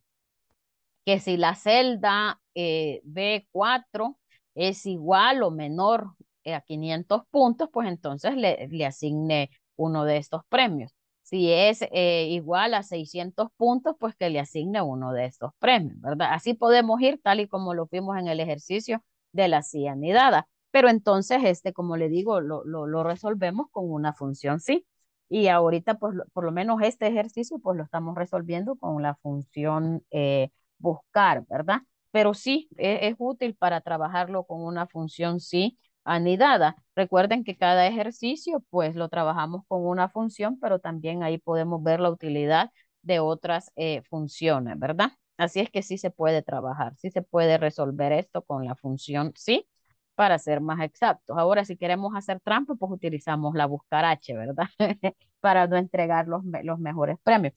que si la celda eh, B4 es igual o menor eh, a 500 puntos, pues entonces le, le asigne uno de estos premios. Si es eh, igual a 600 puntos, pues que le asigne uno de estos premios, ¿verdad? Así podemos ir tal y como lo vimos en el ejercicio de la cianidada. Pero entonces, este, como le digo, lo, resolvemos con una función sí. Y ahorita, pues, por lo menos este ejercicio, pues lo estamos resolviendo con la función eh, buscar, ¿verdad? Pero sí, es, útil para trabajarlo con una función sí anidada. Recuerden que cada ejercicio, pues lo trabajamos con una función, pero también ahí podemos ver la utilidad de otras eh, funciones, ¿verdad? Así es que sí se puede trabajar, sí se puede resolver esto con la función sí, para ser más exactos. Ahora, si queremos hacer trampa, pues utilizamos la buscar H, ¿verdad? para no entregar los, los mejores premios.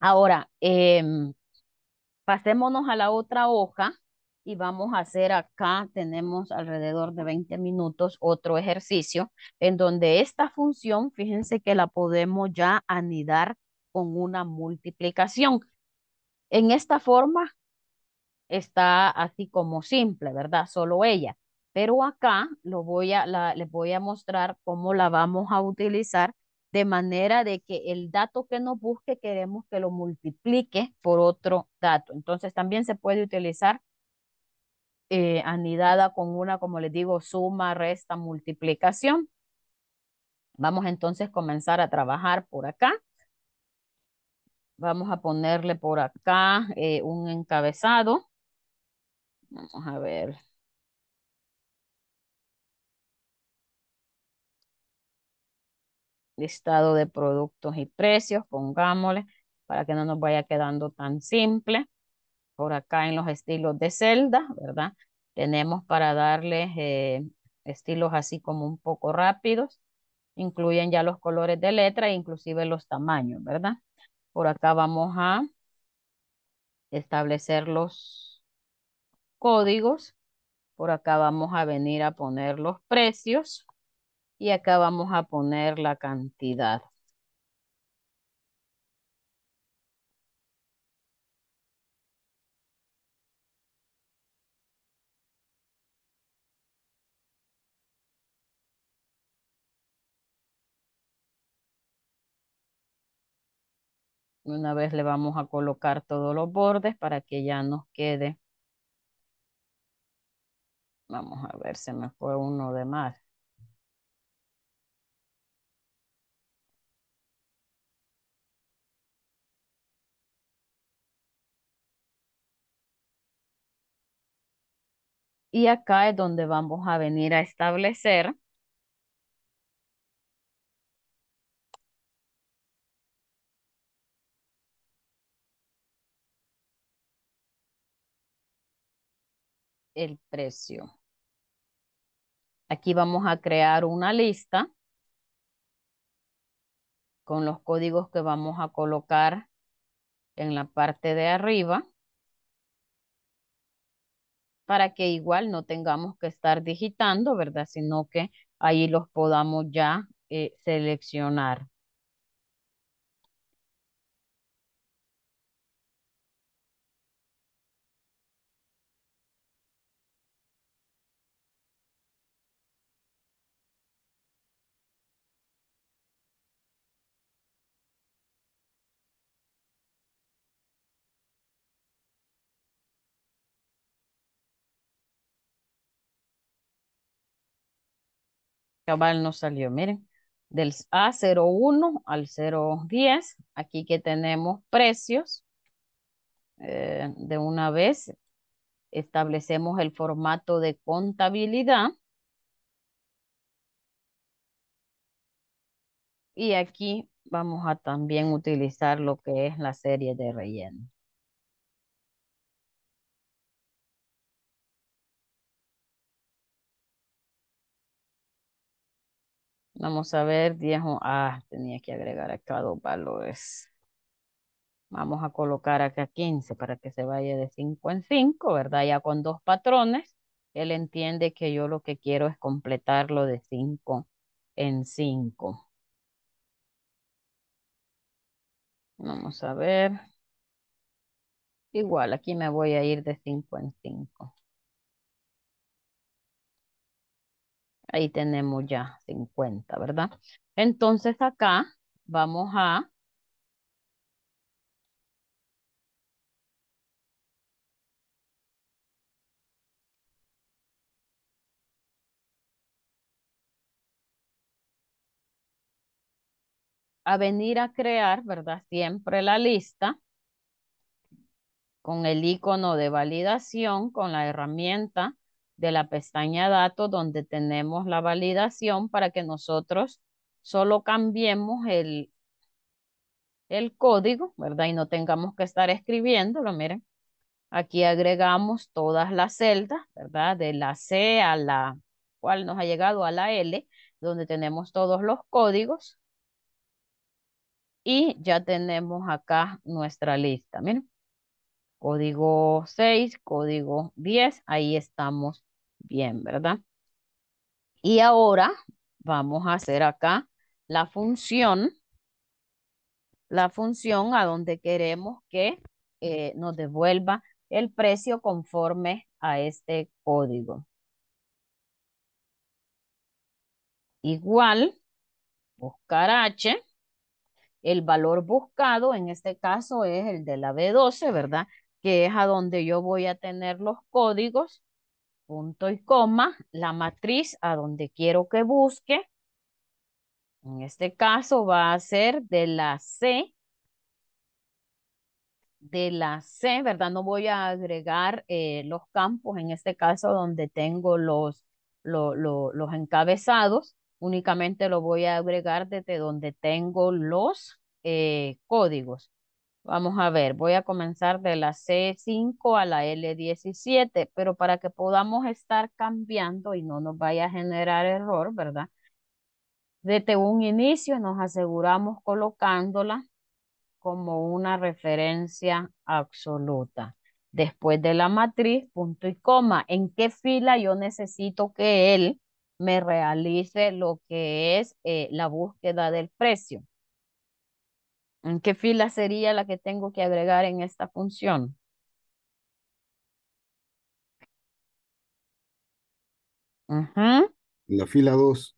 Ahora, eh, Pasémonos a la otra hoja y vamos a hacer acá, tenemos alrededor de 20 minutos otro ejercicio en donde esta función, fíjense que la podemos ya anidar con una multiplicación. En esta forma está así como simple, ¿verdad? Solo ella. Pero acá lo voy a, la, les voy a mostrar cómo la vamos a utilizar de manera de que el dato que nos busque queremos que lo multiplique por otro dato. Entonces también se puede utilizar eh, anidada con una, como les digo, suma, resta, multiplicación. Vamos entonces a comenzar a trabajar por acá. Vamos a ponerle por acá eh, un encabezado. Vamos a ver. listado de productos y precios, pongámosle, para que no nos vaya quedando tan simple. Por acá en los estilos de celda, ¿verdad? Tenemos para darles eh, estilos así como un poco rápidos. Incluyen ya los colores de letra e inclusive los tamaños, ¿verdad? Por acá vamos a establecer los códigos. Por acá vamos a venir a poner los precios. Y acá vamos a poner la cantidad. Una vez le vamos a colocar todos los bordes para que ya nos quede. Vamos a ver, se me fue uno de más. Y acá es donde vamos a venir a establecer el precio. Aquí vamos a crear una lista con los códigos que vamos a colocar en la parte de arriba para que igual no tengamos que estar digitando, ¿verdad? Sino que ahí los podamos ya eh, seleccionar. cabal no salió, miren, del A01 al 010, aquí que tenemos precios, eh, de una vez establecemos el formato de contabilidad. Y aquí vamos a también utilizar lo que es la serie de relleno. Vamos a ver, 10, ah, tenía que agregar acá dos valores. Vamos a colocar acá 15 para que se vaya de 5 en 5, ¿verdad? Ya con dos patrones, él entiende que yo lo que quiero es completarlo de 5 en 5. Vamos a ver. Igual, aquí me voy a ir de 5 en 5. Ahí tenemos ya 50, ¿verdad? Entonces acá vamos a a venir a crear, ¿verdad? Siempre la lista con el icono de validación, con la herramienta de la pestaña datos donde tenemos la validación para que nosotros solo cambiemos el, el código, ¿verdad? Y no tengamos que estar escribiéndolo, miren. Aquí agregamos todas las celdas, ¿verdad? De la C a la cual nos ha llegado a la L, donde tenemos todos los códigos. Y ya tenemos acá nuestra lista, miren. Código 6, código 10, ahí estamos Bien, ¿verdad? Y ahora vamos a hacer acá la función, la función a donde queremos que eh, nos devuelva el precio conforme a este código. Igual, buscar H, el valor buscado, en este caso es el de la B12, ¿verdad? Que es a donde yo voy a tener los códigos punto y coma, la matriz a donde quiero que busque. En este caso va a ser de la C, de la C, ¿verdad? No voy a agregar eh, los campos, en este caso donde tengo los, los encabezados, únicamente lo voy a agregar desde donde tengo los eh, códigos. Vamos a ver, voy a comenzar de la C5 a la L17, pero para que podamos estar cambiando y no nos vaya a generar error, ¿verdad? Desde un inicio nos aseguramos colocándola como una referencia absoluta. Después de la matriz, punto y coma, ¿en qué fila yo necesito que él me realice lo que es eh, la búsqueda del precio? Mm, ¿Qué fila sería la que tengo que agregar en esta función? En La fila 2.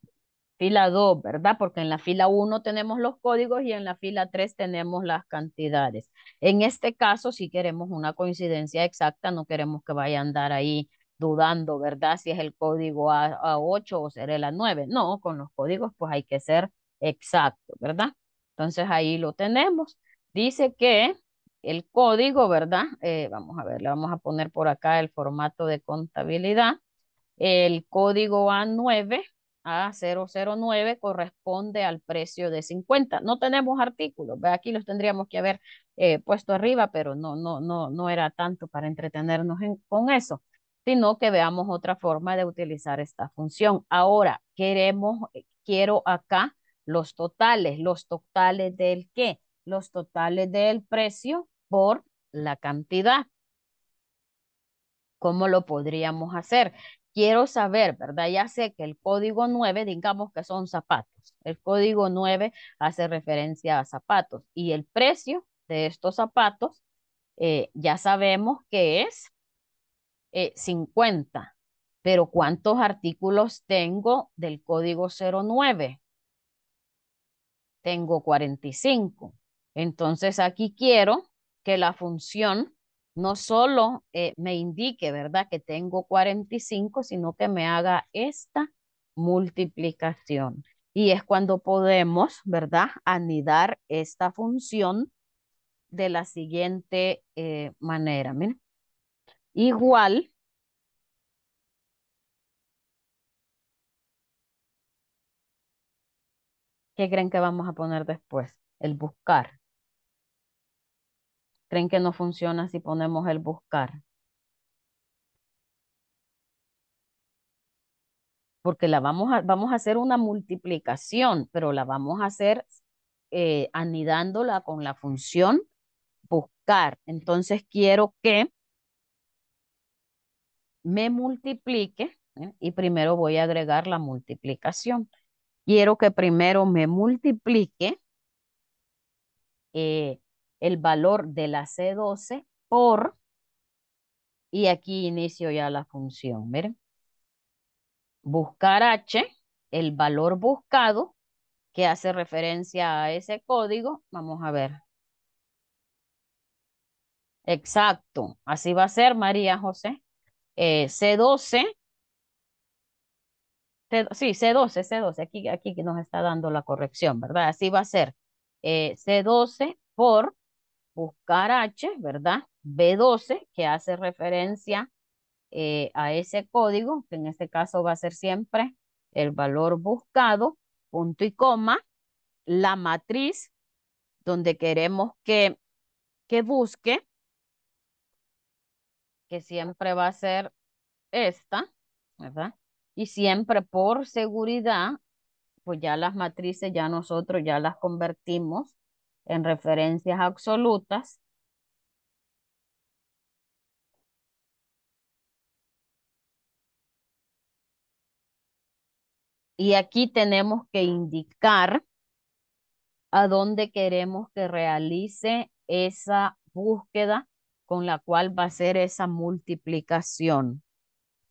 Fila 2, ¿verdad? Porque en la fila 1 tenemos los códigos y en la fila 3 tenemos las cantidades. En este caso, si queremos una coincidencia exacta, no queremos que vaya a andar ahí dudando, ¿verdad? Si es el código A8 o será el A9. No, con los códigos pues hay que ser exacto, ¿verdad? Entonces ahí lo tenemos. Dice que el código, ¿verdad? Eh, vamos a ver, le vamos a poner por acá el formato de contabilidad. El código A9, A009, corresponde al precio de 50. No tenemos artículos, aquí los tendríamos que haber eh, puesto arriba, pero no, no, no, no era tanto para entretenernos con eso, sino que veamos otra forma de utilizar esta función. Ahora, queremos, eh, quiero acá los totales. ¿Los totales del qué? Los totales del precio por la cantidad. ¿Cómo lo podríamos hacer? Quiero saber, ¿verdad? Ya sé que el código 9, digamos que son zapatos. El código 9 hace referencia a zapatos y el precio de estos zapatos eh, ya sabemos que es 50, eh, pero ¿cuántos artículos tengo del código 09? tengo 45. Entonces aquí quiero que la función no solo eh, me indique, ¿verdad? Que tengo 45, sino que me haga esta multiplicación. Y es cuando podemos, ¿verdad? Anidar esta función de la siguiente eh, manera. Igual ¿Qué creen que vamos a poner después? El buscar. ¿Creen que no funciona si ponemos el buscar? Porque la vamos a, vamos a hacer una multiplicación, pero la vamos a hacer eh, anidándola con la función buscar. Entonces quiero que me multiplique ¿eh? y primero voy a agregar la multiplicación quiero que primero me multiplique eh, el valor de la C12 por, y aquí inicio ya la función, miren. Buscar H, el valor buscado, que hace referencia a ese código, vamos a ver. Exacto, así va a ser María José. Eh, C12 sí, C12, C12, aquí, aquí nos está dando la corrección, ¿verdad? Así va a ser eh, C12 por buscar H, ¿verdad? B12, que hace referencia eh, a ese código, que en este caso va a ser siempre el valor buscado, punto y coma, la matriz donde queremos que, que busque, que siempre va a ser esta, ¿verdad? Y siempre por seguridad, pues ya las matrices ya nosotros ya las convertimos en referencias absolutas. Y aquí tenemos que indicar a dónde queremos que realice esa búsqueda con la cual va a ser esa multiplicación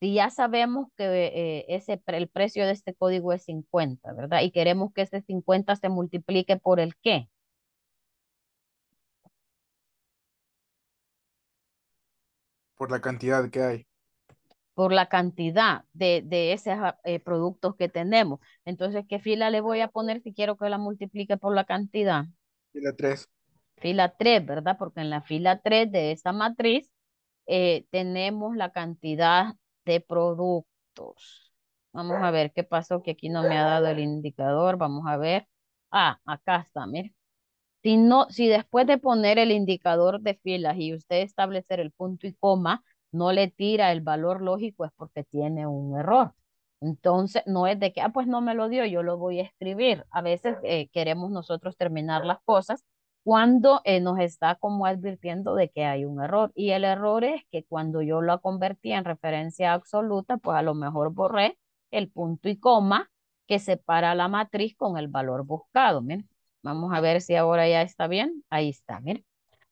si ya sabemos que eh, ese, el precio de este código es 50, ¿verdad? Y queremos que ese 50 se multiplique por el qué. Por la cantidad que hay. Por la cantidad de, de esos ah, eh, productos que tenemos. Entonces, ¿qué fila le voy a poner si quiero que la multiplique por la cantidad? Fila 3. Fila 3, ¿verdad? Porque en la fila 3 de esa matriz eh, tenemos la cantidad de productos. Vamos a ver qué pasó, que aquí no me ha dado el indicador. Vamos a ver. Ah, acá está, mire. Si, no, si después de poner el indicador de filas y usted establecer el punto y coma, no le tira el valor lógico es porque tiene un error. Entonces, no es de que, ah, pues no me lo dio, yo lo voy a escribir. A veces eh, queremos nosotros terminar las cosas cuando eh, nos está como advirtiendo de que hay un error. Y el error es que cuando yo lo convertí en referencia absoluta, pues a lo mejor borré el punto y coma que separa la matriz con el valor buscado. Miren, vamos a ver si ahora ya está bien. Ahí está, miren.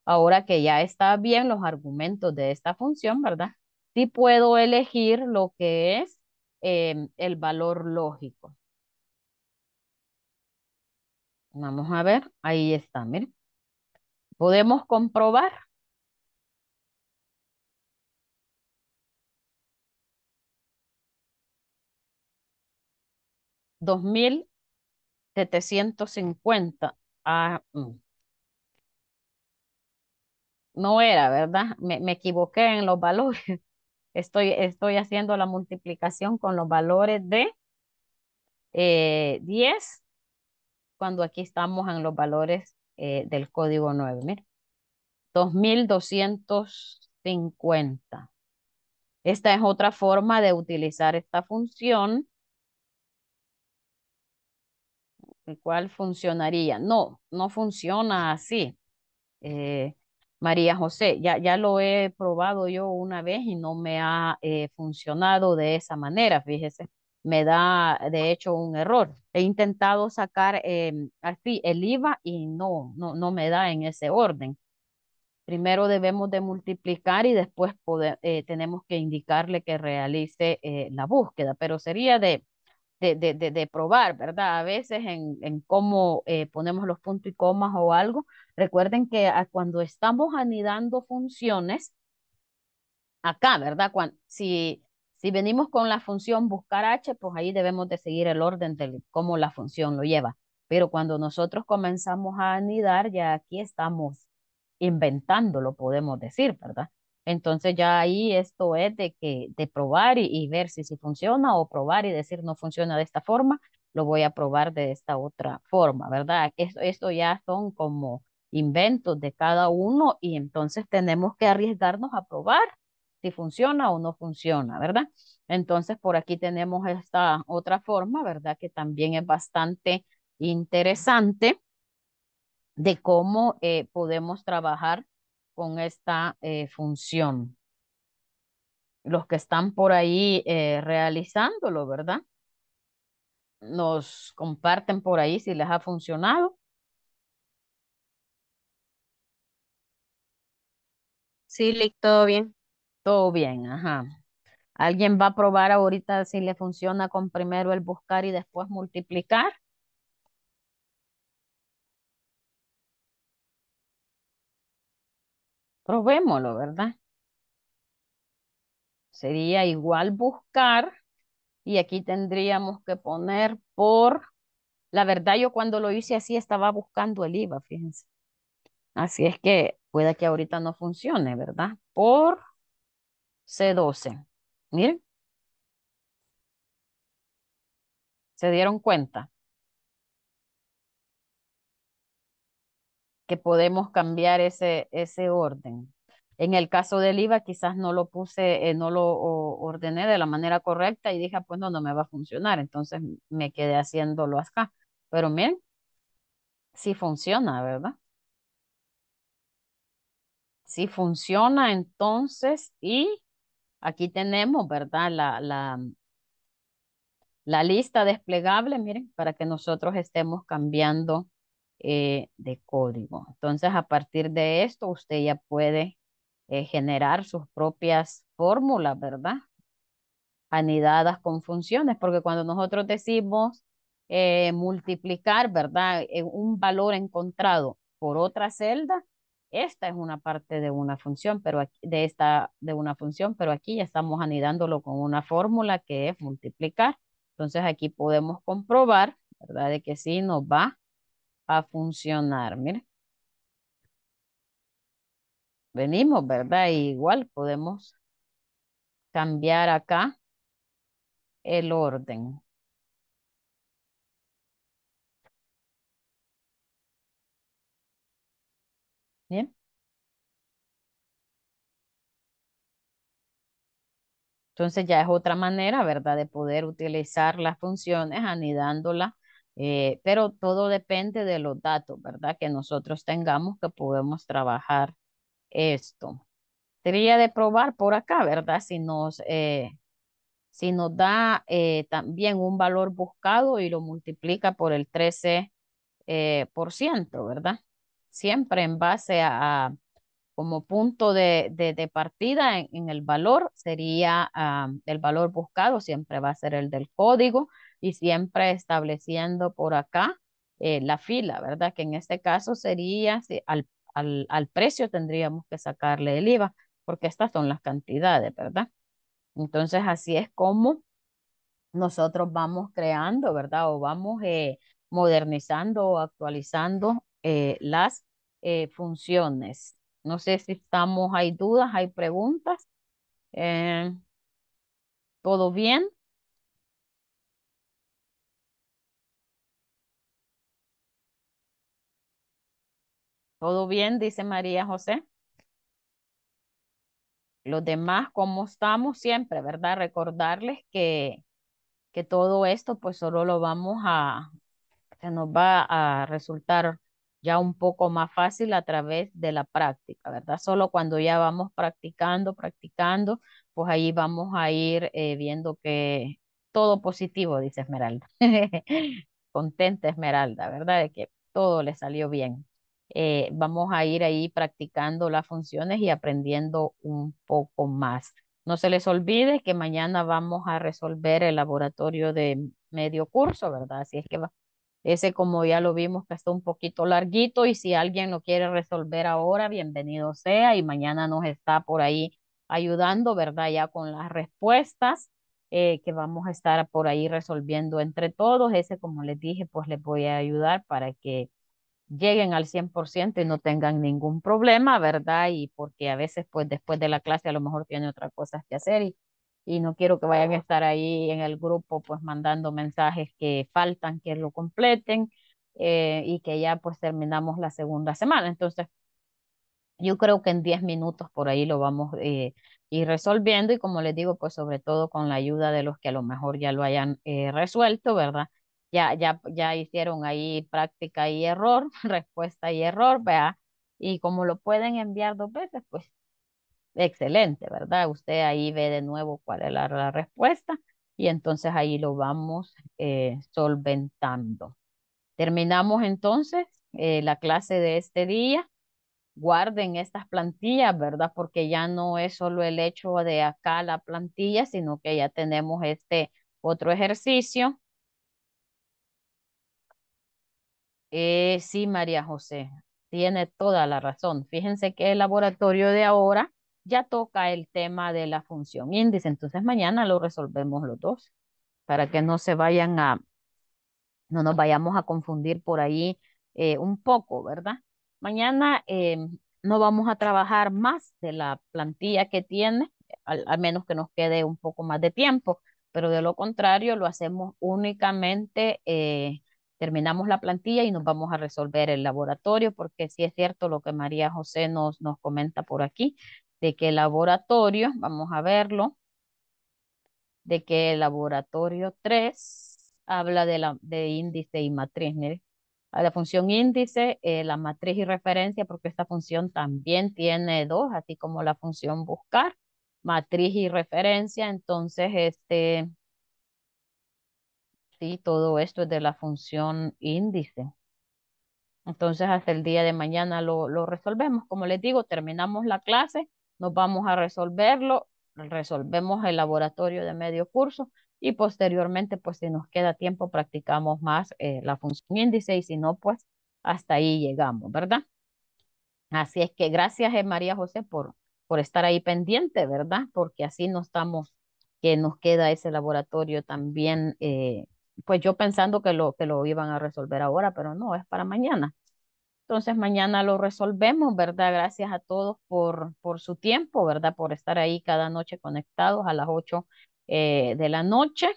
Ahora que ya está bien los argumentos de esta función, ¿verdad? Sí puedo elegir lo que es em, el valor lógico. Vamos a ver, ahí está, miren podemos comprobar. Dos mil setecientos cincuenta. Ah, mm. no era, ¿verdad? Me, equivoqué en los valores. Estoy, estoy haciendo la multiplicación con los valores de eh, diez. 10, cuando aquí estamos en los valores eh, del código 9. Mira, 2250. Esta es otra forma de utilizar esta función. ¿Cuál funcionaría? No, no funciona así. Eh, María José, ya, ya lo he probado yo una vez y no me ha eh, funcionado de esa manera, fíjese me da de hecho un error. He intentado sacar eh, el IVA y no, no, no me da en ese orden. Primero debemos de multiplicar y después poder, eh, tenemos que indicarle que realice eh, la búsqueda, pero sería de, de, de, probar, ¿verdad? A veces en, en cómo eh, ponemos los puntos y comas o algo. Recuerden que ah, cuando estamos anidando funciones, acá, ¿verdad? Cuando, si si venimos con la función buscar h, pues ahí debemos de seguir el orden de cómo la función lo lleva. Pero cuando nosotros comenzamos a anidar, ya aquí estamos inventando, lo podemos decir, ¿verdad? Entonces ya ahí esto es de, que, de probar y, ver si, si funciona o probar y decir no funciona de esta forma, lo voy a probar de esta otra forma, ¿verdad? Esto, esto ya son como inventos de cada uno y entonces tenemos que arriesgarnos a probar si funciona o no funciona, ¿verdad? Entonces, por aquí tenemos esta otra forma, ¿verdad? Que también es bastante interesante de cómo eh, podemos trabajar con esta eh, función. Los que están por ahí eh, realizándolo, ¿verdad? Nos comparten por ahí si les ha funcionado. Sí, Lick, todo bien. Todo bien, ajá. ¿Alguien va a probar ahorita si le funciona con primero el buscar y después multiplicar? Probémoslo, ¿verdad? Sería igual buscar y aquí tendríamos que poner por... La verdad yo cuando lo hice así estaba buscando el IVA, fíjense. Así es que puede que ahorita no funcione, ¿verdad? Por C12. Miren. ¿Se dieron cuenta? Que podemos cambiar ese, ese orden. En el caso del IVA quizás no lo puse, eh, no lo ordené de la manera correcta y dije, ah, pues no, no me va a funcionar. Entonces me quedé haciéndolo acá. Pero miren, sí funciona, ¿verdad? Sí funciona entonces y Aquí tenemos, ¿verdad? La, la, la lista desplegable, miren, para que nosotros estemos cambiando eh, de código. Entonces, a partir de esto, usted ya puede eh, generar sus propias fórmulas, ¿verdad? Anidadas con funciones, porque cuando nosotros decimos eh, multiplicar, ¿verdad? un valor encontrado por otra celda, esta es una parte de una función, pero aquí, de esta de una función, pero aquí ya estamos anidándolo con una fórmula que es multiplicar. Entonces aquí podemos comprobar, ¿verdad? De que sí nos va a funcionar. Miren. Venimos, ¿verdad? igual podemos cambiar acá el orden. Entonces ya es otra manera, ¿verdad?, de poder utilizar las funciones anidándolas, eh, pero todo depende de los datos, ¿verdad?, que nosotros tengamos que podemos trabajar esto. Sería de probar por acá, ¿verdad?, si nos, eh, si nos da eh, también un valor buscado y lo multiplica por el 13%, por ciento, ¿verdad? Siempre en base a como punto de, partida en, el valor sería ah, el valor buscado, siempre va a ser el del código y siempre estableciendo por acá eh, la fila, ¿verdad? Que en este caso sería, al, precio tendríamos que sacarle el IVA, porque estas son las cantidades, ¿verdad? Entonces así es como nosotros vamos creando, ¿verdad? O vamos eh, modernizando o actualizando eh, las funciones. No sé si estamos, hay dudas, hay preguntas. Eh, ¿Todo bien? ¿Todo bien? Dice María José. Los demás, como estamos siempre, ¿verdad? Recordarles que, que todo esto, pues solo lo vamos a, se nos va a resultar ya un poco más fácil a través de la práctica, ¿verdad? Solo cuando ya vamos practicando, practicando, pues ahí vamos a ir eh, viendo que todo positivo, dice Esmeralda. Contenta Esmeralda, ¿verdad? De que todo le salió bien. Eh, vamos a ir ahí practicando las funciones y aprendiendo un poco más. No se les olvide que mañana vamos a resolver el laboratorio de medio curso, ¿verdad? Así es que va, ese, como ya lo vimos, que está un poquito larguito y si alguien lo quiere resolver ahora, bienvenido sea y mañana nos está por ahí ayudando, ¿verdad? Ya con las respuestas eh, que vamos a estar por ahí resolviendo entre todos. Ese, como les dije, pues les voy a ayudar para que lleguen al 100% y no tengan ningún problema, ¿verdad? Y porque a veces, pues después de la clase a lo mejor tienen otras cosas que hacer y y no quiero que vayan a estar ahí en el grupo pues mandando mensajes que faltan, que lo completen eh, y que ya pues terminamos la segunda semana. Entonces, yo creo que en 10 minutos por ahí lo vamos eh, ir resolviendo y como les digo, pues sobre todo con la ayuda de los que a lo mejor ya lo hayan eh, resuelto, ¿verdad? Ya, ya, ya hicieron ahí práctica y error, respuesta y error, vea. Y como lo pueden enviar dos veces, pues Excelente, ¿verdad? Usted ahí ve de nuevo cuál es la, respuesta y entonces ahí lo vamos eh, solventando. Terminamos entonces eh, la clase de este día. Guarden estas plantillas, ¿verdad? Porque ya no es solo el hecho de acá la plantilla, sino que ya tenemos este otro ejercicio. Eh, sí, María José, tiene toda la razón. Fíjense que el laboratorio de ahora ya toca el tema de la función índice. Entonces mañana lo resolvemos los dos para que no se vayan a, no nos vayamos a confundir por ahí eh, un poco, ¿verdad? Mañana eh, no vamos a trabajar más de la plantilla que tiene, al, menos que nos quede un poco más de tiempo, pero de lo contrario lo hacemos únicamente, eh, terminamos la plantilla y nos vamos a resolver el laboratorio, porque sí es cierto lo que María José nos, nos comenta por aquí, de que laboratorio, vamos a verlo, de que laboratorio 3 habla de, la, de índice y matriz. A la función índice, eh, la matriz y referencia, porque esta función también tiene dos, así como la función buscar, matriz y referencia. Entonces, este, sí, todo esto es de la función índice. Entonces, hasta el día de mañana lo resolvemos. Como les digo, terminamos la clase nos vamos a resolverlo, resolvemos el laboratorio de medio curso y posteriormente, pues si nos queda tiempo, practicamos más eh, la función índice y si no, pues hasta ahí llegamos, ¿verdad? Así es que gracias, eh, María José, por, por estar ahí pendiente, ¿verdad? Porque así no estamos, que nos queda ese laboratorio también, eh, pues yo pensando que lo, que lo iban a resolver ahora, pero no, es para mañana. Entonces mañana lo resolvemos, ¿verdad? Gracias a todos por, por su tiempo, ¿verdad? Por estar ahí cada noche conectados a las 8 eh, de la noche.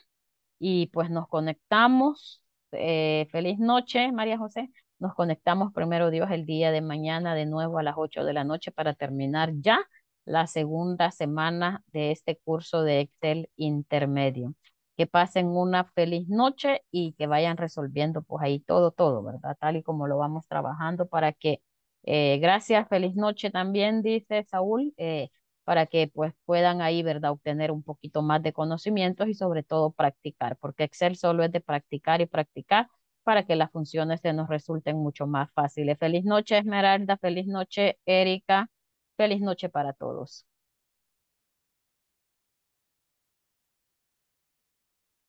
Y pues nos conectamos. Eh, feliz noche, María José. Nos conectamos primero Dios el día de mañana de nuevo a las 8 de la noche para terminar ya la segunda semana de este curso de Excel intermedio que pasen una feliz noche y que vayan resolviendo pues ahí todo, todo, ¿verdad? Tal y como lo vamos trabajando para que, eh, gracias, feliz noche también, dice Saúl, eh, para que pues puedan ahí, ¿verdad? Obtener un poquito más de conocimientos y sobre todo practicar, porque Excel solo es de practicar y practicar para que las funciones se nos resulten mucho más fáciles. Feliz noche, Esmeralda, feliz noche, Erika, feliz noche para todos.